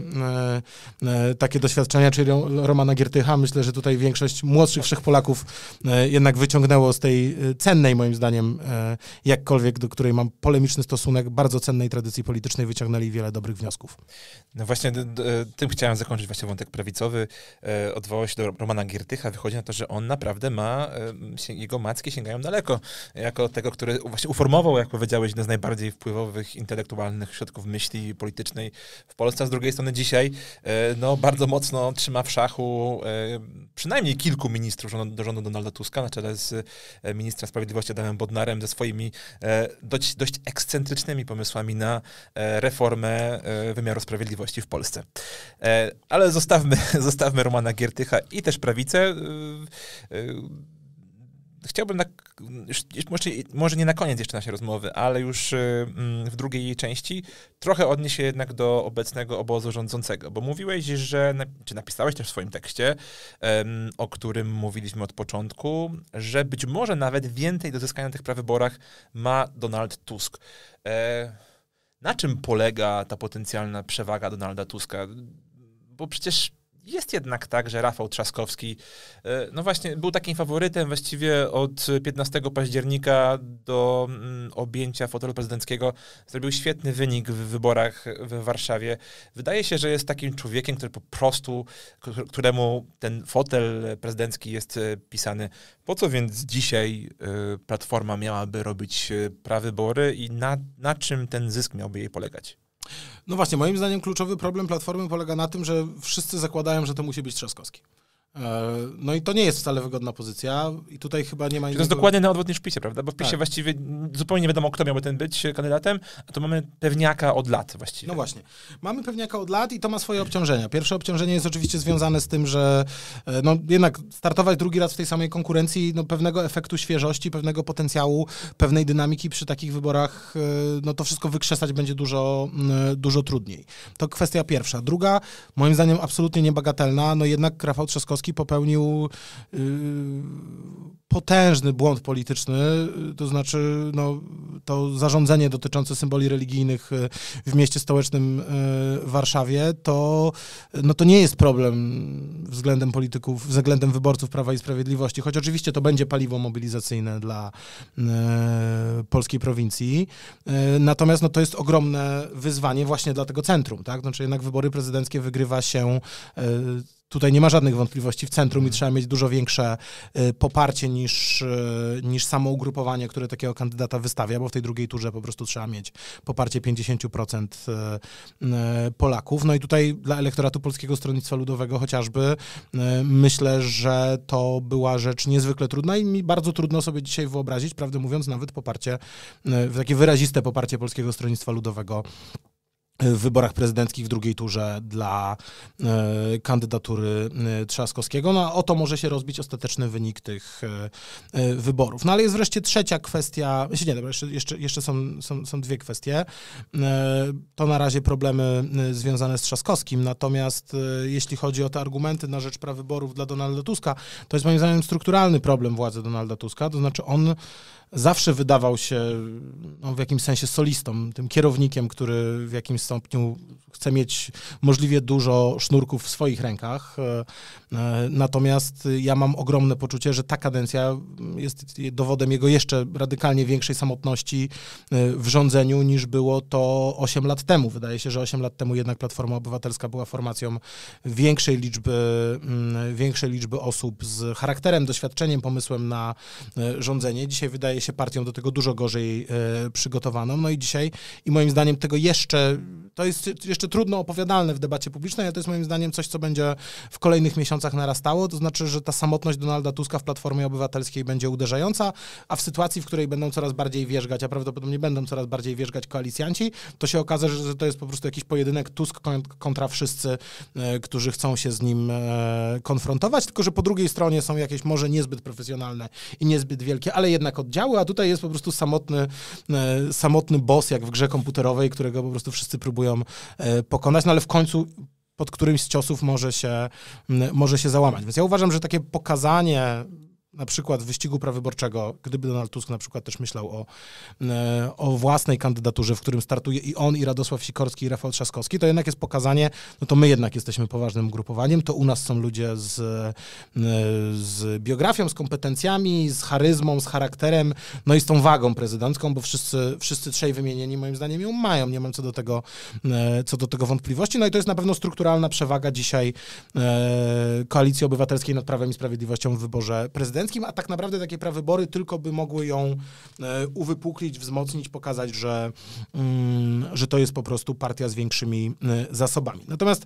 e, takie doświadczenia, czyli Romana Giertycha. Myślę, że tutaj większość młodszych wszechpolaków e, jednak wyciągnęło z tej cennej, moim zdaniem, jakkolwiek, do której mam polemiczny stosunek, bardzo cennej tradycji politycznej wyciągnęli wiele dobrych wniosków. No właśnie tym chciałem zakończyć właśnie wątek prawicowy. Odwołał się do Romana Giertycha. Wychodzi na to, że on naprawdę ma, jego macki sięgają daleko. Jako tego, który właśnie uformował, jak powiedziałeś, jeden z najbardziej wpływowych intelektualnych środków myśli politycznej w Polsce, a z drugiej strony dzisiaj e, no, bardzo mocno trzyma w szachu e, przynajmniej kilku ministrów rządu, do rządu Donalda Tuska, na czele z e, ministra sprawiedliwości Adamem Bodnarem, ze swoimi dość, dość ekscentrycznymi pomysłami na reformę wymiaru sprawiedliwości w Polsce. Ale zostawmy, (laughs) zostawmy Romana Giertycha i też prawicę chciałbym, na, już, może, może, nie na koniec jeszcze naszej rozmowy, ale już y, mm, w drugiej jej części trochę odnieść się jednak do obecnego obozu rządzącego, bo mówiłeś, że, czy napisałeś też w swoim tekście, o którym mówiliśmy od początku, że być może nawet więcej do zyskania na tych prawyborach ma Donald Tusk. E, na czym polega ta potencjalna przewaga Donalda Tuska? Bo przecież jest jednak tak, że Rafał Trzaskowski, e, no właśnie, był takim faworytem właściwie od 15 października do mm, objęcia fotelu prezydenckiego. Zrobił świetny wynik w wyborach w Warszawie. Wydaje się, że jest takim człowiekiem, który po prostu, któremu ten fotel prezydencki jest e, pisany. Po co więc dzisiaj e, Platforma miałaby robić prawybory i na, na czym ten zysk miałby jej polegać? No właśnie, moim zdaniem kluczowy problem Platformy polega na tym, że wszyscy zakładają, że to musi być Trzaskowski. E, no i to nie jest wcale wygodna pozycja i tutaj chyba nie ma... Czyli to jest dokładnie na odwrót niż w PiSie, prawda? Bo w PiSie tak. właściwie zupełnie nie wiadomo, kto miałby ten być kandydatem, a tu mamy pewniaka od lat właściwie. No właśnie. Mamy pewniaka od lat i to ma swoje obciążenia. Pierwsze obciążenie jest oczywiście związane z tym, że e, no jednak startować drugi raz w tej samej konkurencji, no pewnego efektu świeżości, pewnego potencjału, pewnej dynamiki przy takich wyborach, e, no to wszystko wykrzesać będzie dużo, dużo trudniej. To kwestia pierwsza. Druga, moim zdaniem absolutnie niebagatelna, no jednak Rafał Trzaskowski Trzaskowski popełnił y, potężny błąd polityczny, y, to znaczy no, to zarządzenie dotyczące symboli religijnych y, w mieście stołecznym Warszawie, to, no, to nie jest problem względem polityków, względem wyborców Prawa i Sprawiedliwości, choć oczywiście to będzie paliwo mobilizacyjne dla polskiej prowincji. Natomiast no, to jest ogromne wyzwanie właśnie dla tego centrum. Tak? Znaczy jednak wybory prezydenckie wygrywa się tutaj nie ma żadnych wątpliwości w centrum i trzeba mieć dużo większe y, poparcie niż, y, niż samo ugrupowanie, które takiego kandydata wystawia, bo w tej drugiej turze po prostu trzeba mieć poparcie 50% y, Polaków. No i tutaj dla elektoratu Polskiego Stronnictwa Ludowego chociażby myślę, że to była rzecz niezwykle trudna i mi bardzo trudno sobie dzisiaj wyobrazić, prawdę mówiąc, nawet poparcie, takie wyraziste poparcie Polskiego Stronnictwa Ludowego w wyborach prezydenckich w drugiej turze dla e, kandydatury e, Trzaskowskiego. No, o to może się rozbić ostateczny wynik tych e, wyborów. No ale jest wreszcie trzecia kwestia, znaczy nie, jeszcze, jeszcze, są, są, są dwie kwestie. to na razie problemy związane z Trzaskowskim, natomiast jeśli chodzi o te argumenty na rzecz prawyborów dla Donalda Tuska, to jest moim zdaniem strukturalny problem władzy Donalda Tuska, to znaczy on zawsze wydawał się no, w jakimś sensie solistą, tym kierownikiem, który w jakimś stopniu chcę mieć możliwie dużo sznurków w swoich rękach. E, e, natomiast ja mam ogromne poczucie, że ta kadencja jest dowodem jego jeszcze radykalnie większej samotności e, w rządzeniu niż było to 8 lat temu. Wydaje się, że 8 lat temu jednak Platforma Obywatelska była formacją większej liczby, mm, większej liczby osób z charakterem, doświadczeniem, pomysłem na rządzenie. Dzisiaj wydaje się partią do tego dużo gorzej przygotowaną. No i dzisiaj, i moim zdaniem, tego jeszcze to jest jeszcze trudno opowiadalne w debacie publicznej, ale to jest moim zdaniem coś, co będzie w kolejnych miesiącach narastało. To znaczy, że ta samotność Donalda Tuska w Platformie Obywatelskiej będzie uderzająca, a w sytuacji, w której będą coraz bardziej wierzgać, a prawdopodobnie będą coraz bardziej wierzgać koalicjanci, to się okaże, że to jest po prostu jakiś pojedynek Tusk kontra wszyscy, e, którzy chcą się z nim e, konfrontować, tylko że po drugiej stronie są jakieś może niezbyt profesjonalne i niezbyt wielkie, ale jednak oddziały, a tutaj jest po prostu samotny, e, samotny boss, jak w grze komputerowej, którego po prostu wszyscy próbują próbują e, pokonać, no ale w końcu pod którymś z ciosów może się, może się załamać. Więc ja uważam, że takie pokazanie na przykład wyścigu prawyborczego, gdyby Donald Tusk na przykład też myślał o, e, o własnej kandydaturze, w którym startuje i on, i Radosław Sikorski, i Rafał Trzaskowski, to jednak jest pokazanie, no to my jednak jesteśmy poważnym grupowaniem to u nas są ludzie z, e, z biografią, z kompetencjami, z charyzmą, z charakterem, no i z tą wagą prezydencką, bo wszyscy, wszyscy trzej wymienieni moim zdaniem ją mają, nie mam co do tego, e, co do tego wątpliwości, no i to jest na pewno strukturalna przewaga dzisiaj Koalicji Obywatelskiej nad Prawem i Sprawiedliwością w wyborze prezydenckim, prezydenckim, a tak naprawdę takie prawybory tylko by mogły ją e, uwypuklić, wzmocnić, pokazać, że, mm, że to jest po prostu partia z większymi e, zasobami. Natomiast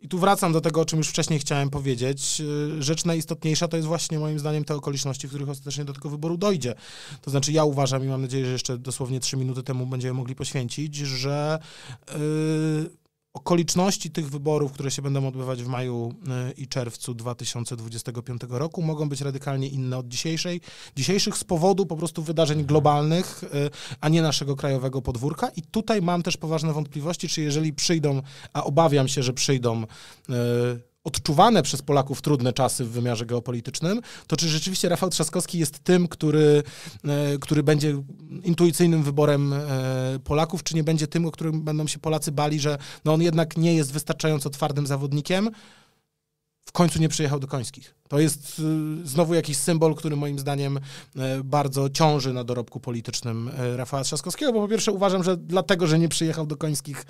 i tu wracam do tego, o czym już wcześniej chciałem powiedzieć. E, rzecz najistotniejsza to jest właśnie moim zdaniem te okoliczności, w których ostatecznie do tego wyboru dojdzie. To znaczy, ja uważam i mam nadzieję, że jeszcze dosłownie trzy minuty temu będziemy mogli poświęcić, że. Yy Okoliczności tych wyborów, które się będą odbywać w maju y, i czerwcu 2025 roku, mogą być radykalnie inne od dzisiejszej. Dzisiejszych z powodu po prostu wydarzeń mhm. globalnych, y, a nie naszego krajowego podwórka. I tutaj mam też poważne wątpliwości, czy jeżeli przyjdą, a obawiam się, że przyjdą y, odczuwane przez Polaków trudne czasy w wymiarze geopolitycznym, to czy rzeczywiście Rafał Trzaskowski jest tym, który, e, który będzie intuicyjnym wyborem e, Polaków, czy nie będzie tym, o którym będą się Polacy bali, że no on jednak nie jest wystarczająco twardym zawodnikiem, w końcu nie przyjechał do końskich. To jest y, znowu jakiś symbol, który moim zdaniem y, bardzo ciąży na dorobku politycznym y, Rafała Trzaskowskiego, bo po pierwsze uważam, że dlatego, że nie przyjechał do końskich,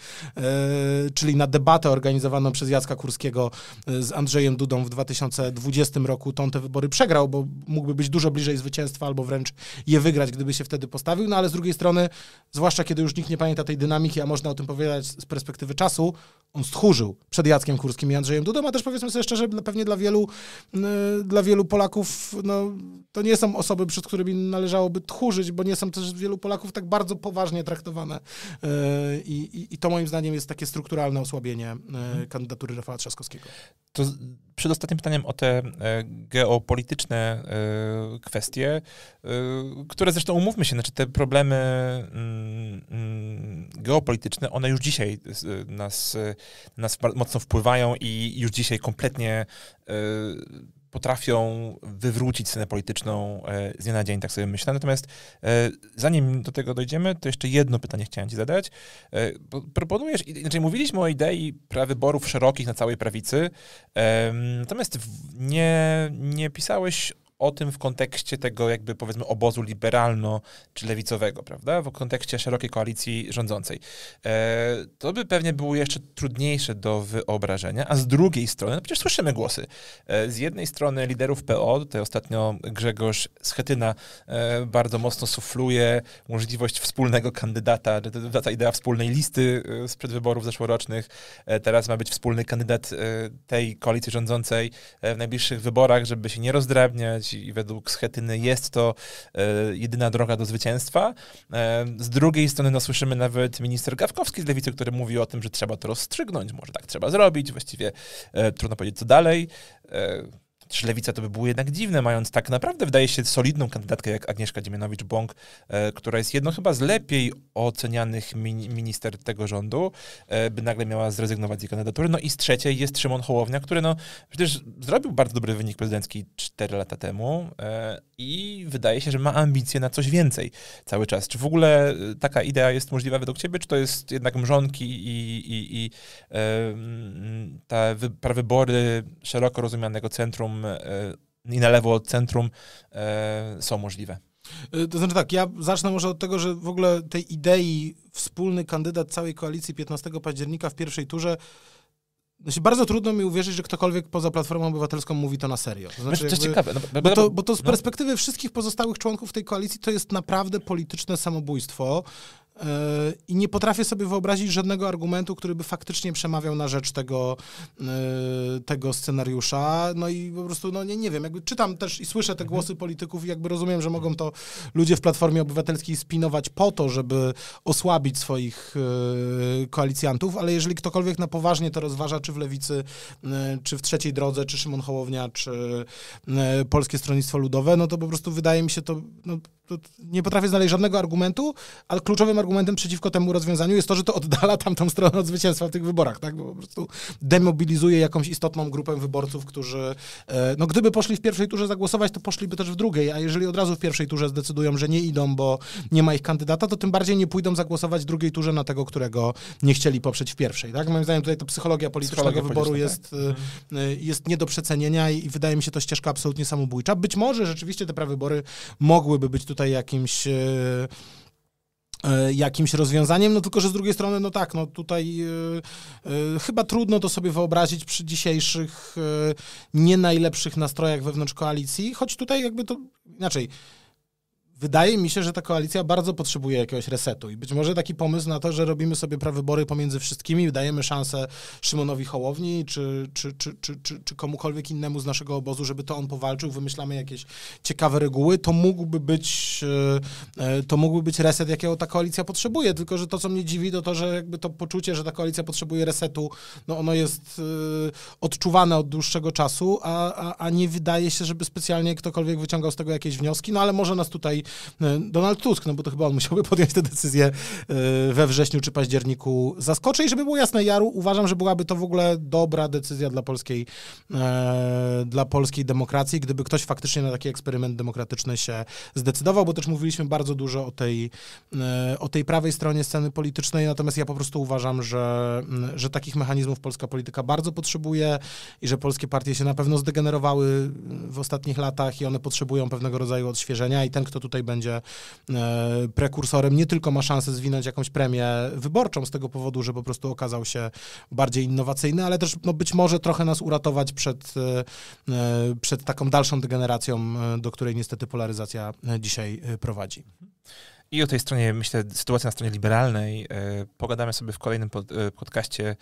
czyli na debatę organizowaną przez Jacka Kurskiego z Andrzejem Dudą w 2020 roku, to on te wybory przegrał, bo mógłby być dużo bliżej zwycięstwa albo wręcz je wygrać, gdyby się wtedy postawił, no ale z drugiej strony, zwłaszcza kiedy już nikt nie pamięta tej dynamiki, a można o tym powiedzieć z perspektywy czasu, on stchórzył przed Jackiem Kurskim i Andrzejem Dudą, a też powiedzmy sobie szczerze, że pewnie dla wielu, y, dla wielu Polaków no, to nie są osoby, przed którymi należałoby tchórzyć, bo nie są też wielu Polaków tak bardzo poważnie traktowane. Y, I, i, i to moim zdaniem jest takie strukturalne osłabienie y, mhm. kandydatury Rafała Trzaskowskiego. To przed ostatnim pytaniem o te e, geopolityczne e, kwestie, e, które zresztą umówmy się, znaczy te problemy mm, mm, geopolityczne, one już dzisiaj nas, nas mocno wpływają i już dzisiaj kompletnie potrafią wywrócić scenę polityczną e, z dnia na dzień, tak sobie myślę. Natomiast e, zanim do tego dojdziemy, to jeszcze jedno pytanie chciałem ci zadać. E, proponujesz, inaczej mówiliśmy o idei prawyborów szerokich na całej prawicy, natomiast nie, nie pisałeś o tym w kontekście tego jakby powiedzmy obozu liberalno czy lewicowego, prawda? W kontekście szerokiej koalicji rządzącej. E, to by pewnie było jeszcze trudniejsze do wyobrażenia, a z drugiej strony, no przecież słyszymy głosy. E, z jednej strony liderów PO, tutaj ostatnio Grzegorz Schetyna e, bardzo mocno sufluje możliwość wspólnego kandydata, ta idea wspólnej listy sprzed wyborów zeszłorocznych, teraz ma być wspólny kandydat tej koalicji rządzącej w najbliższych wyborach, żeby się nie rozdrabniać, i według Schetyny jest to e, jedyna droga do zwycięstwa. E, z drugiej strony no, słyszymy nawet minister Gawkowski z Lewicy, który mówi o tym, że trzeba to rozstrzygnąć, może tak trzeba zrobić, właściwie e, trudno powiedzieć co dalej czy lewica to by było jednak dziwne, mając tak naprawdę, wydaje się, solidną kandydatkę jak Agnieszka Dziemianowicz-Bąk, e, która jest jedną chyba z lepiej ocenianych min minister tego rządu, e, by nagle miała zrezygnować z jej kandydatury. No i z trzeciej jest Szymon Hołownia, który no przecież zrobił bardzo dobry wynik prezydencki 4 lata temu e, i wydaje się, że ma ambicje na coś więcej cały czas. Czy w ogóle e, taka idea jest możliwa według ciebie, czy to jest jednak mrzonki i, i, i te prawybory szeroko rozumianego centrum E, i na lewo od centrum e, są możliwe. E, to znaczy tak, ja zacznę może od tego, że w ogóle tej idei wspólny kandydat całej koalicji 15 października w pierwszej turze znaczy, bardzo trudno mi uwierzyć, że ktokolwiek poza Platformą Obywatelską mówi to na serio. To znaczy, to znaczy jakby, ciekawe. No, bo, to, bo to z no. perspektywy no. wszystkich pozostałych członków tej koalicji to jest naprawdę polityczne samobójstwo. E, I nie potrafię sobie wyobrazić żadnego argumentu, który by faktycznie przemawiał na rzecz tego, e, tego scenariusza. No i po prostu, no nie, nie wiem, jakby czytam też i słyszę te głosy mhm. polityków i jakby rozumiem, że mogą to ludzie w Platformie Obywatelskiej spinować po to, żeby osłabić swoich e, koalicjantów, ale jeżeli ktokolwiek na poważnie to rozważa, czy w Lewicy, czy w Trzeciej Drodze, czy Szymon Hołownia, czy Polskie Stronnictwo Ludowe, no to po prostu wydaje mi się to, no, to nie potrafię znaleźć żadnego argumentu, ale kluczowym argumentem argumentem przeciwko temu rozwiązaniu jest to, że to oddala tamtą stronę od zwycięstwa w tych wyborach, tak? Bo po prostu demobilizuje jakąś istotną grupę wyborców, którzy, e, no gdyby poszli w pierwszej turze zagłosować, to poszliby też w drugiej, a jeżeli od razu w pierwszej turze zdecydują, że nie idą, bo nie ma ich kandydata, to tym bardziej nie pójdą zagłosować w drugiej turze na tego, którego nie chcieli poprzeć w pierwszej, tak? Moim zdaniem tutaj ta psychologia politycznego psychologia wyboru polityczna, jest, tak? jest nie do przecenienia i wydaje mi się to ścieżka absolutnie samobójcza. Być może rzeczywiście te prawybory mogłyby być tutaj jakimś E, jakimś rozwiązaniem, no tylko, że z drugiej strony, no tak, no tutaj y, y, chyba trudno to sobie wyobrazić przy dzisiejszych y, nie najlepszych nastrojach wewnątrz koalicji, choć tutaj jakby to inaczej, wydaje mi się, że ta koalicja bardzo potrzebuje jakiegoś resetu i być może taki pomysł na to, że robimy sobie prawybory pomiędzy wszystkimi, dajemy szansę Szymonowi Hołowni czy, czy, czy, czy, czy, czy komukolwiek innemu z naszego obozu, żeby to on powalczył, wymyślamy jakieś ciekawe reguły, to mógłby być, e, e, to mógłby być reset, jakiego ta koalicja potrzebuje, tylko że to, co mnie dziwi, to to, że jakby to poczucie, że ta koalicja potrzebuje resetu, no ono jest e, odczuwane od dłuższego czasu, a, a, a nie wydaje się, żeby specjalnie ktokolwiek wyciągał z tego jakieś wnioski, no ale może nas tutaj E, Donald Tusk, no bo to chyba on musiałby (laughs) podjąć tę decyzję e, we wrześniu czy październiku zaskoczy. I żeby było jasne, ja uważam, że byłaby to w ogóle dobra decyzja dla polskiej, e, dla polskiej demokracji, gdyby ktoś faktycznie na taki eksperyment demokratyczny się zdecydował, bo też mówiliśmy bardzo dużo o tej, o tej prawej stronie sceny politycznej, natomiast ja po prostu uważam, że, mm, że takich mechanizmów polska polityka bardzo potrzebuje i że polskie partie się na pewno zdegenerowały w ostatnich latach i one potrzebują pewnego rodzaju odświeżenia i ten, kto tutaj tutaj będzie e, prekursorem, nie tylko ma szansę zwinąć jakąś premię wyborczą z tego powodu, że po prostu okazał się bardziej innowacyjny, ale też no, być może trochę nas uratować przed, e, e, przed taką dalszą degeneracją, do której niestety polaryzacja dzisiaj prowadzi. I o tej stronie, myślę, sytuacja na stronie liberalnej pogadamy sobie w kolejnym pod, podcaście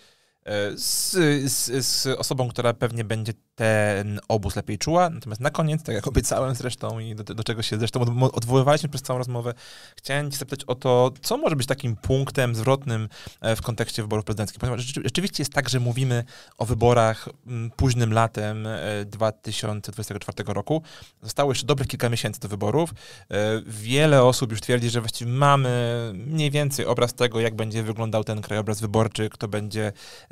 z, z, z osobą, która pewnie będzie ten obóz lepiej czuła. Natomiast na koniec, tak jak obiecałem zresztą i do, do czego się zresztą odwoływaliśmy przez całą rozmowę, chciałem zapytać o to, co może być takim punktem zwrotnym e, w kontekście wyborów prezydenckich. Ponieważ rzeczywiście jest tak, że mówimy o wyborach późnym latem 2024 e, roku. Zostało jeszcze dobre kilka miesięcy do wyborów. E, wiele osób już twierdzi, że właściwie mamy mniej więcej obraz tego, jak będzie wyglądał ten krajobraz wyborczy, kto będzie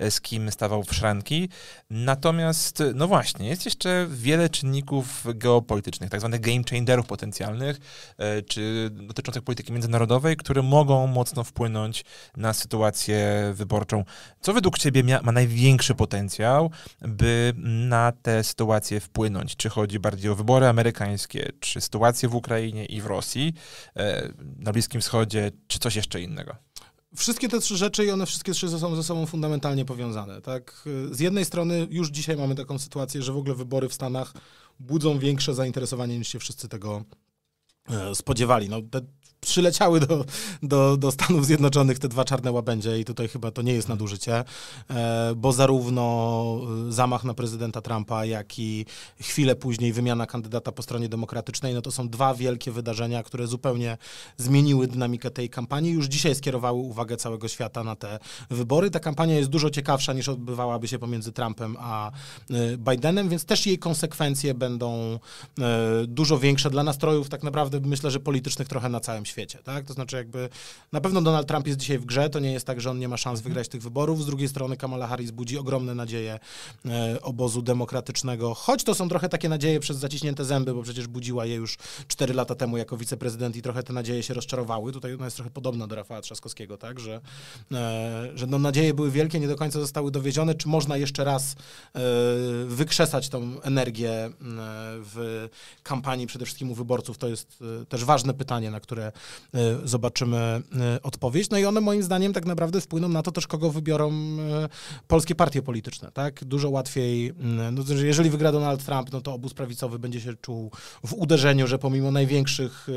z kim stawał w szranki. Natomiast, no właśnie, jest jeszcze wiele czynników geopolitycznych, tak zwanych game changerów potencjalnych, e, czy dotyczących polityki międzynarodowej, które mogą mocno wpłynąć na sytuację wyborczą. Co według Ciebie ma największy potencjał, by na tę sytuację wpłynąć? Czy chodzi bardziej o wybory amerykańskie, czy sytuację w Ukrainie i w Rosji, e, na Bliskim Wschodzie, czy coś jeszcze innego? wszystkie te trzy rzeczy i one wszystkie trzy są ze sobą fundamentalnie powiązane. Tak? Z jednej strony już dzisiaj mamy taką sytuację, że w ogóle wybory w Stanach budzą większe zainteresowanie niż się wszyscy tego e, spodziewali. No, te przyleciały do, do, do Stanów Zjednoczonych te dwa czarne łabędzie i tutaj chyba to nie jest nadużycie, e, bo zarówno e, zamach na prezydenta Trumpa, jak i chwilę później wymiana kandydata po stronie demokratycznej, no to są dwa wielkie wydarzenia, które zupełnie zmieniły dynamikę tej kampanii. Już dzisiaj skierowały uwagę całego świata na te wybory. Ta kampania jest dużo ciekawsza niż odbywałaby się pomiędzy Trumpem a e, Bidenem, więc też jej konsekwencje będą dużo większe dla nastrojów tak naprawdę myślę, że politycznych trochę na całym świecie świecie, tak? To znaczy jakby na pewno Donald Trump jest dzisiaj w grze, to nie jest tak, że on nie ma szans wygrać tych wyborów. Z drugiej strony Kamala Harris budzi ogromne nadzieje e, obozu demokratycznego, choć to są trochę takie nadzieje przez zaciśnięte zęby, bo przecież budziła je już 4 lata temu jako wiceprezydent i trochę te nadzieje się rozczarowały. Tutaj ona jest trochę podobna do Rafała Trzaskowskiego, tak? Że, e, że no, nadzieje były wielkie, nie do końca zostały dowiezione. Czy można jeszcze raz e, wykrzesać tą energię e, w kampanii przede wszystkim u wyborców? To jest e, też ważne pytanie, na które E, zobaczymy e, odpowiedź. No i one moim zdaniem tak naprawdę wpłyną na to też, kogo wybiorą e, polskie partie polityczne, tak? Dużo łatwiej, mm, no, jeżeli wygra Donald Trump, no to obóz prawicowy będzie się czuł w uderzeniu, że pomimo największych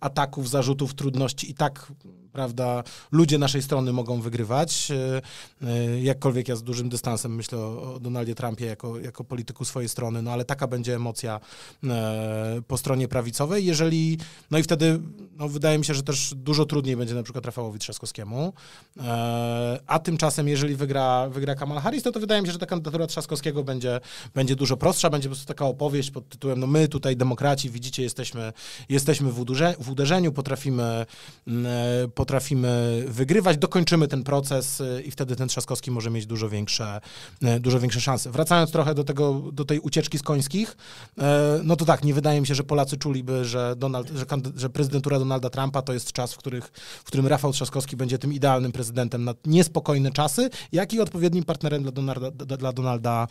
ataków, zarzutów, trudności i tak prawda, ludzie naszej strony mogą wygrywać. E, e, jakkolwiek ja z dużym dystansem myślę o Donaldzie Trumpie jako, jako polityku swojej strony, no ale taka będzie emocja e, po stronie prawicowej. Jeżeli, no i wtedy no, wydaje mi się, że też dużo trudniej będzie na przykład Rafałowi Trzaskowskiemu. A tymczasem, jeżeli wygra, wygra Kamala Harris, to, no to wydaje mi się, że ta kandydatura Trzaskowskiego będzie, będzie dużo prostsza, będzie po prostu taka opowieść pod tytułem, no my tutaj demokraci, widzicie, jesteśmy, jesteśmy w, uderze, w uderzeniu, potrafimy, potrafimy potrafimy wygrywać, dokończymy ten proces y, i wtedy ten Trzaskowski może mieć dużo większe, y, dużo większe szanse. Wracając trochę do, tego, do tej ucieczki z końskich, y, no to tak, nie wydaje mi się, że Polacy czuliby, że, Donald, że, że prezydentura Donalda Trumpa to jest czas, w, których, w którym Rafał Trzaskowski będzie tym idealnym prezydentem na niespokojne czasy, jak i odpowiednim partnerem dla Donalda, dla Donalda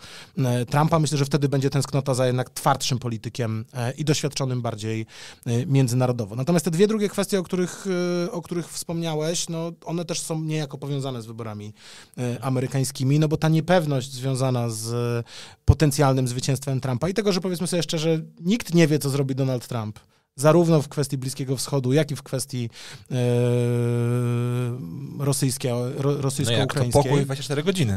Trumpa. Myślę, że wtedy będzie tęsknota za jednak twardszym politykiem i doświadczonym bardziej międzynarodowo. Natomiast te dwie drugie kwestie, o których, o których wspomniałeś, no one też są niejako powiązane z wyborami e, amerykańskimi, no bo ta niepewność związana z potencjalnym zwycięstwem Trumpa i tego, że powiedzmy sobie szczerze, nikt nie wie, co zrobi Donald Trump zarówno w kwestii Bliskiego Wschodu, jak i w kwestii e, rosyjskiej, ro, rosyjsko-ukraińskiej. No jak to pokój 24 godziny.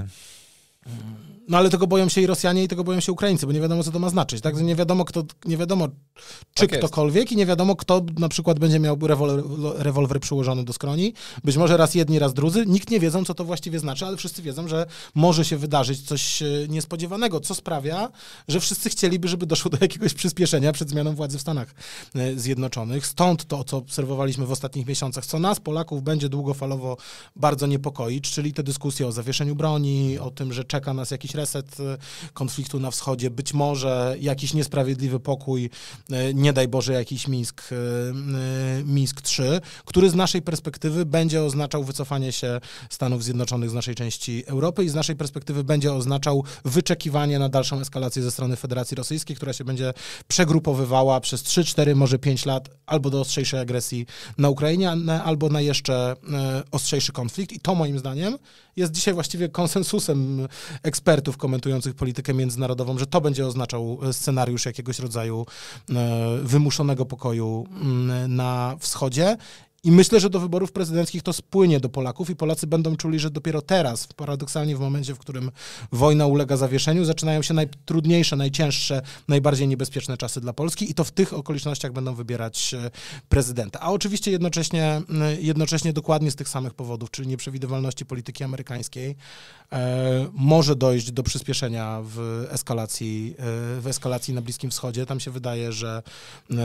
Mm. No ale tego boją się i Rosjanie, i tego boją się Ukraińcy, bo nie wiadomo, co to ma znaczyć. Tak? Nie wiadomo, kto, nie wiadomo czy tak ktokolwiek jest. i nie wiadomo, kto na przykład będzie miał rewolwer, rewolwer przyłożony do skroni. Być może raz jedni, raz drudzy. Nikt nie wiedzą, co to właściwie znaczy, ale wszyscy wiedzą, że może się wydarzyć coś e, niespodziewanego, co sprawia, że wszyscy chcieliby, żeby doszło do jakiegoś przyspieszenia przed zmianą władzy w Stanach e, Zjednoczonych. Stąd to, co obserwowaliśmy w ostatnich miesiącach, co nas, Polaków, będzie długofalowo bardzo niepokoić, czyli te dyskusje o zawieszeniu broni, o tym, że czeka nas jakiś reset y, konfliktu na wschodzie, być może jakiś niesprawiedliwy pokój, y, nie daj Boże jakiś Mińsk, y, Mińsk 3, który z naszej perspektywy będzie oznaczał wycofanie się Stanów Zjednoczonych z naszej części Europy i z naszej perspektywy będzie oznaczał wyczekiwanie na dalszą eskalację ze strony Federacji Rosyjskiej, która się będzie przegrupowywała przez 3, 4, może 5 lat albo do ostrzejszej agresji na Ukrainie, albo na jeszcze ostrzejszy konflikt. I to moim zdaniem jest dzisiaj właściwie konsensusem ekspertów, ekspertów komentujących politykę międzynarodową, że to będzie oznaczał e, scenariusz jakiegoś rodzaju e, wymuszonego pokoju mm, na wschodzie i myślę, że do wyborów prezydenckich to spłynie do Polaków i Polacy będą czuli, że dopiero teraz, paradoksalnie w momencie, w którym wojna ulega zawieszeniu, zaczynają się najtrudniejsze, najcięższe, najbardziej niebezpieczne czasy dla Polski i to w tych okolicznościach będą wybierać e, prezydenta. A oczywiście jednocześnie, jednocześnie dokładnie z tych samych powodów, czyli nieprzewidywalności polityki amerykańskiej, e, może dojść do przyspieszenia w eskalacji, e, w eskalacji na Bliskim Wschodzie. Tam się wydaje, że, e,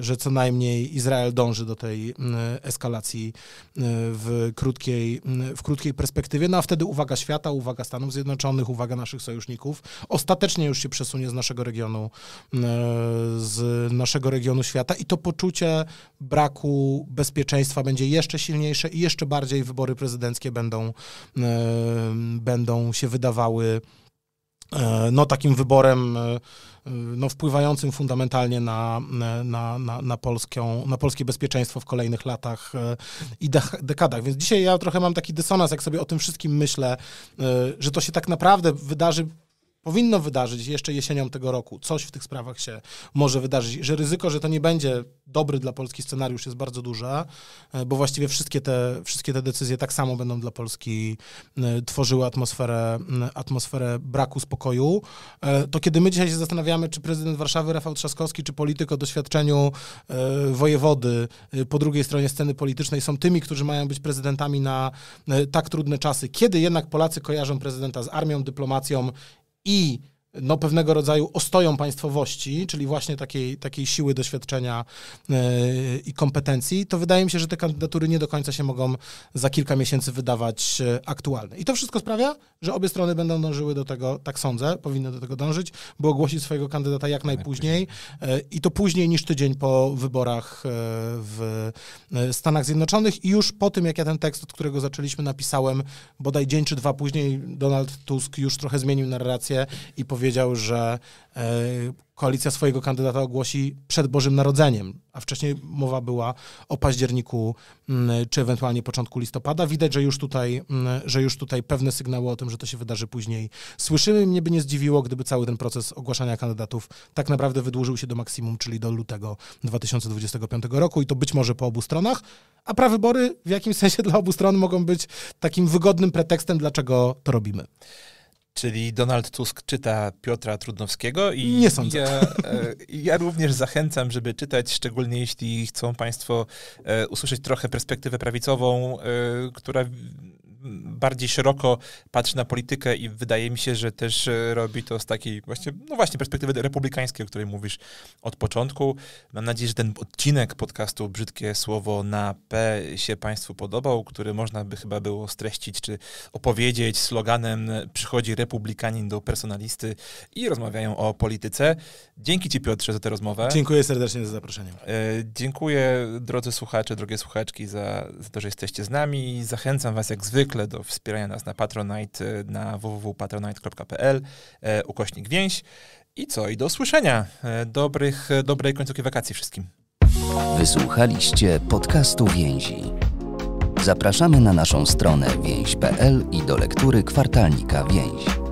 że co najmniej Izrael dąży do tej Y, eskalacji y, w krótkiej, y, w krótkiej perspektywie. No a wtedy uwaga świata, uwaga Stanów Zjednoczonych, uwaga naszych sojuszników ostatecznie już się przesunie z naszego regionu, z naszego regionu świata i to poczucie braku bezpieczeństwa będzie jeszcze silniejsze i jeszcze bardziej wybory prezydenckie będą, będą się wydawały E, no, takim wyborem e, e, no, wpływającym fundamentalnie na, na, na, na, polską, na polskie bezpieczeństwo w kolejnych latach i dekadach. Więc dzisiaj ja trochę mam taki dysonans, jak sobie o tym wszystkim myślę, że to się tak naprawdę wydarzy powinno wydarzyć jeszcze jesienią tego roku. Coś w tych sprawach się może wydarzyć, że ryzyko, że to nie będzie dobry dla Polski scenariusz jest bardzo duże, e, bo właściwie wszystkie te, wszystkie te decyzje tak samo będą dla Polski e, tworzyły atmosferę, e, atmosferę braku spokoju. To kiedy my dzisiaj się zastanawiamy, czy prezydent Warszawy Rafał Trzaskowski, czy polityk o doświadczeniu wojewody po drugiej stronie sceny politycznej są tymi, którzy mają być prezydentami na tak trudne czasy, kiedy jednak Polacy kojarzą prezydenta z armią, dyplomacją e no, pewnego rodzaju ostoją państwowości, czyli właśnie takiej, takiej siły doświadczenia e, i kompetencji, to wydaje mi się, że te kandydatury nie do końca się mogą za kilka miesięcy wydawać e, aktualne. I to wszystko sprawia, że obie strony będą dążyły do tego, tak sądzę, powinny do tego dążyć, by ogłosić swojego kandydata jak najpóźniej e, i to później niż tydzień po wyborach w Stanach Zjednoczonych i już po tym, jak ja ten tekst, od którego zaczęliśmy, napisałem, bodaj dzień czy dwa później Donald Tusk już trochę zmienił narrację i powiedział, powiedział, że e, koalicja swojego kandydata ogłosi przed Bożym Narodzeniem, a wcześniej mowa była o październiku mm, czy ewentualnie początku listopada. Widać, że już tutaj, mm, że już tutaj pewne sygnały o tym, że to się wydarzy później słyszymy. Mnie by nie zdziwiło, gdyby cały ten proces ogłaszania kandydatów tak naprawdę wydłużył się do maksimum, czyli do lutego 2025 roku i to być może po obu stronach, a prawybory w jakimś sensie (laughs) dla obu stron mogą być takim wygodnym pretekstem, dlaczego to robimy. Czyli Donald Tusk czyta Piotra Trudnowskiego i nie sądzę. Ja, e, ja, również zachęcam, żeby czytać, szczególnie jeśli chcą Państwo e, usłyszeć trochę perspektywę prawicową, e, która bardziej szeroko patrzy na politykę i wydaje mi się, że też e, robi to z takiej właśnie, no właśnie perspektywy republikańskiej, o której mówisz od początku. Mam nadzieję, że ten odcinek podcastu Brzydkie Słowo na P się Państwu podobał, który można by chyba było streścić czy opowiedzieć sloganem przychodzi republikanin do personalisty i rozmawiają o polityce. Dzięki Ci Piotrze za tę rozmowę. Dziękuję serdecznie za zaproszenie. E, dziękuję drodzy słuchacze, drogie słuchaczki za, za to, że jesteście z nami. Zachęcam Was jak zwykle zwykle do wspierania nas na Patronite na www.patronite.pl e, ukośnik więź. I co? I do usłyszenia. E, dobrych, dobrej końcówki wakacji wszystkim. Wysłuchaliście podcastu Więzi. Zapraszamy na naszą stronę więź.pl i do lektury kwartalnika Więź.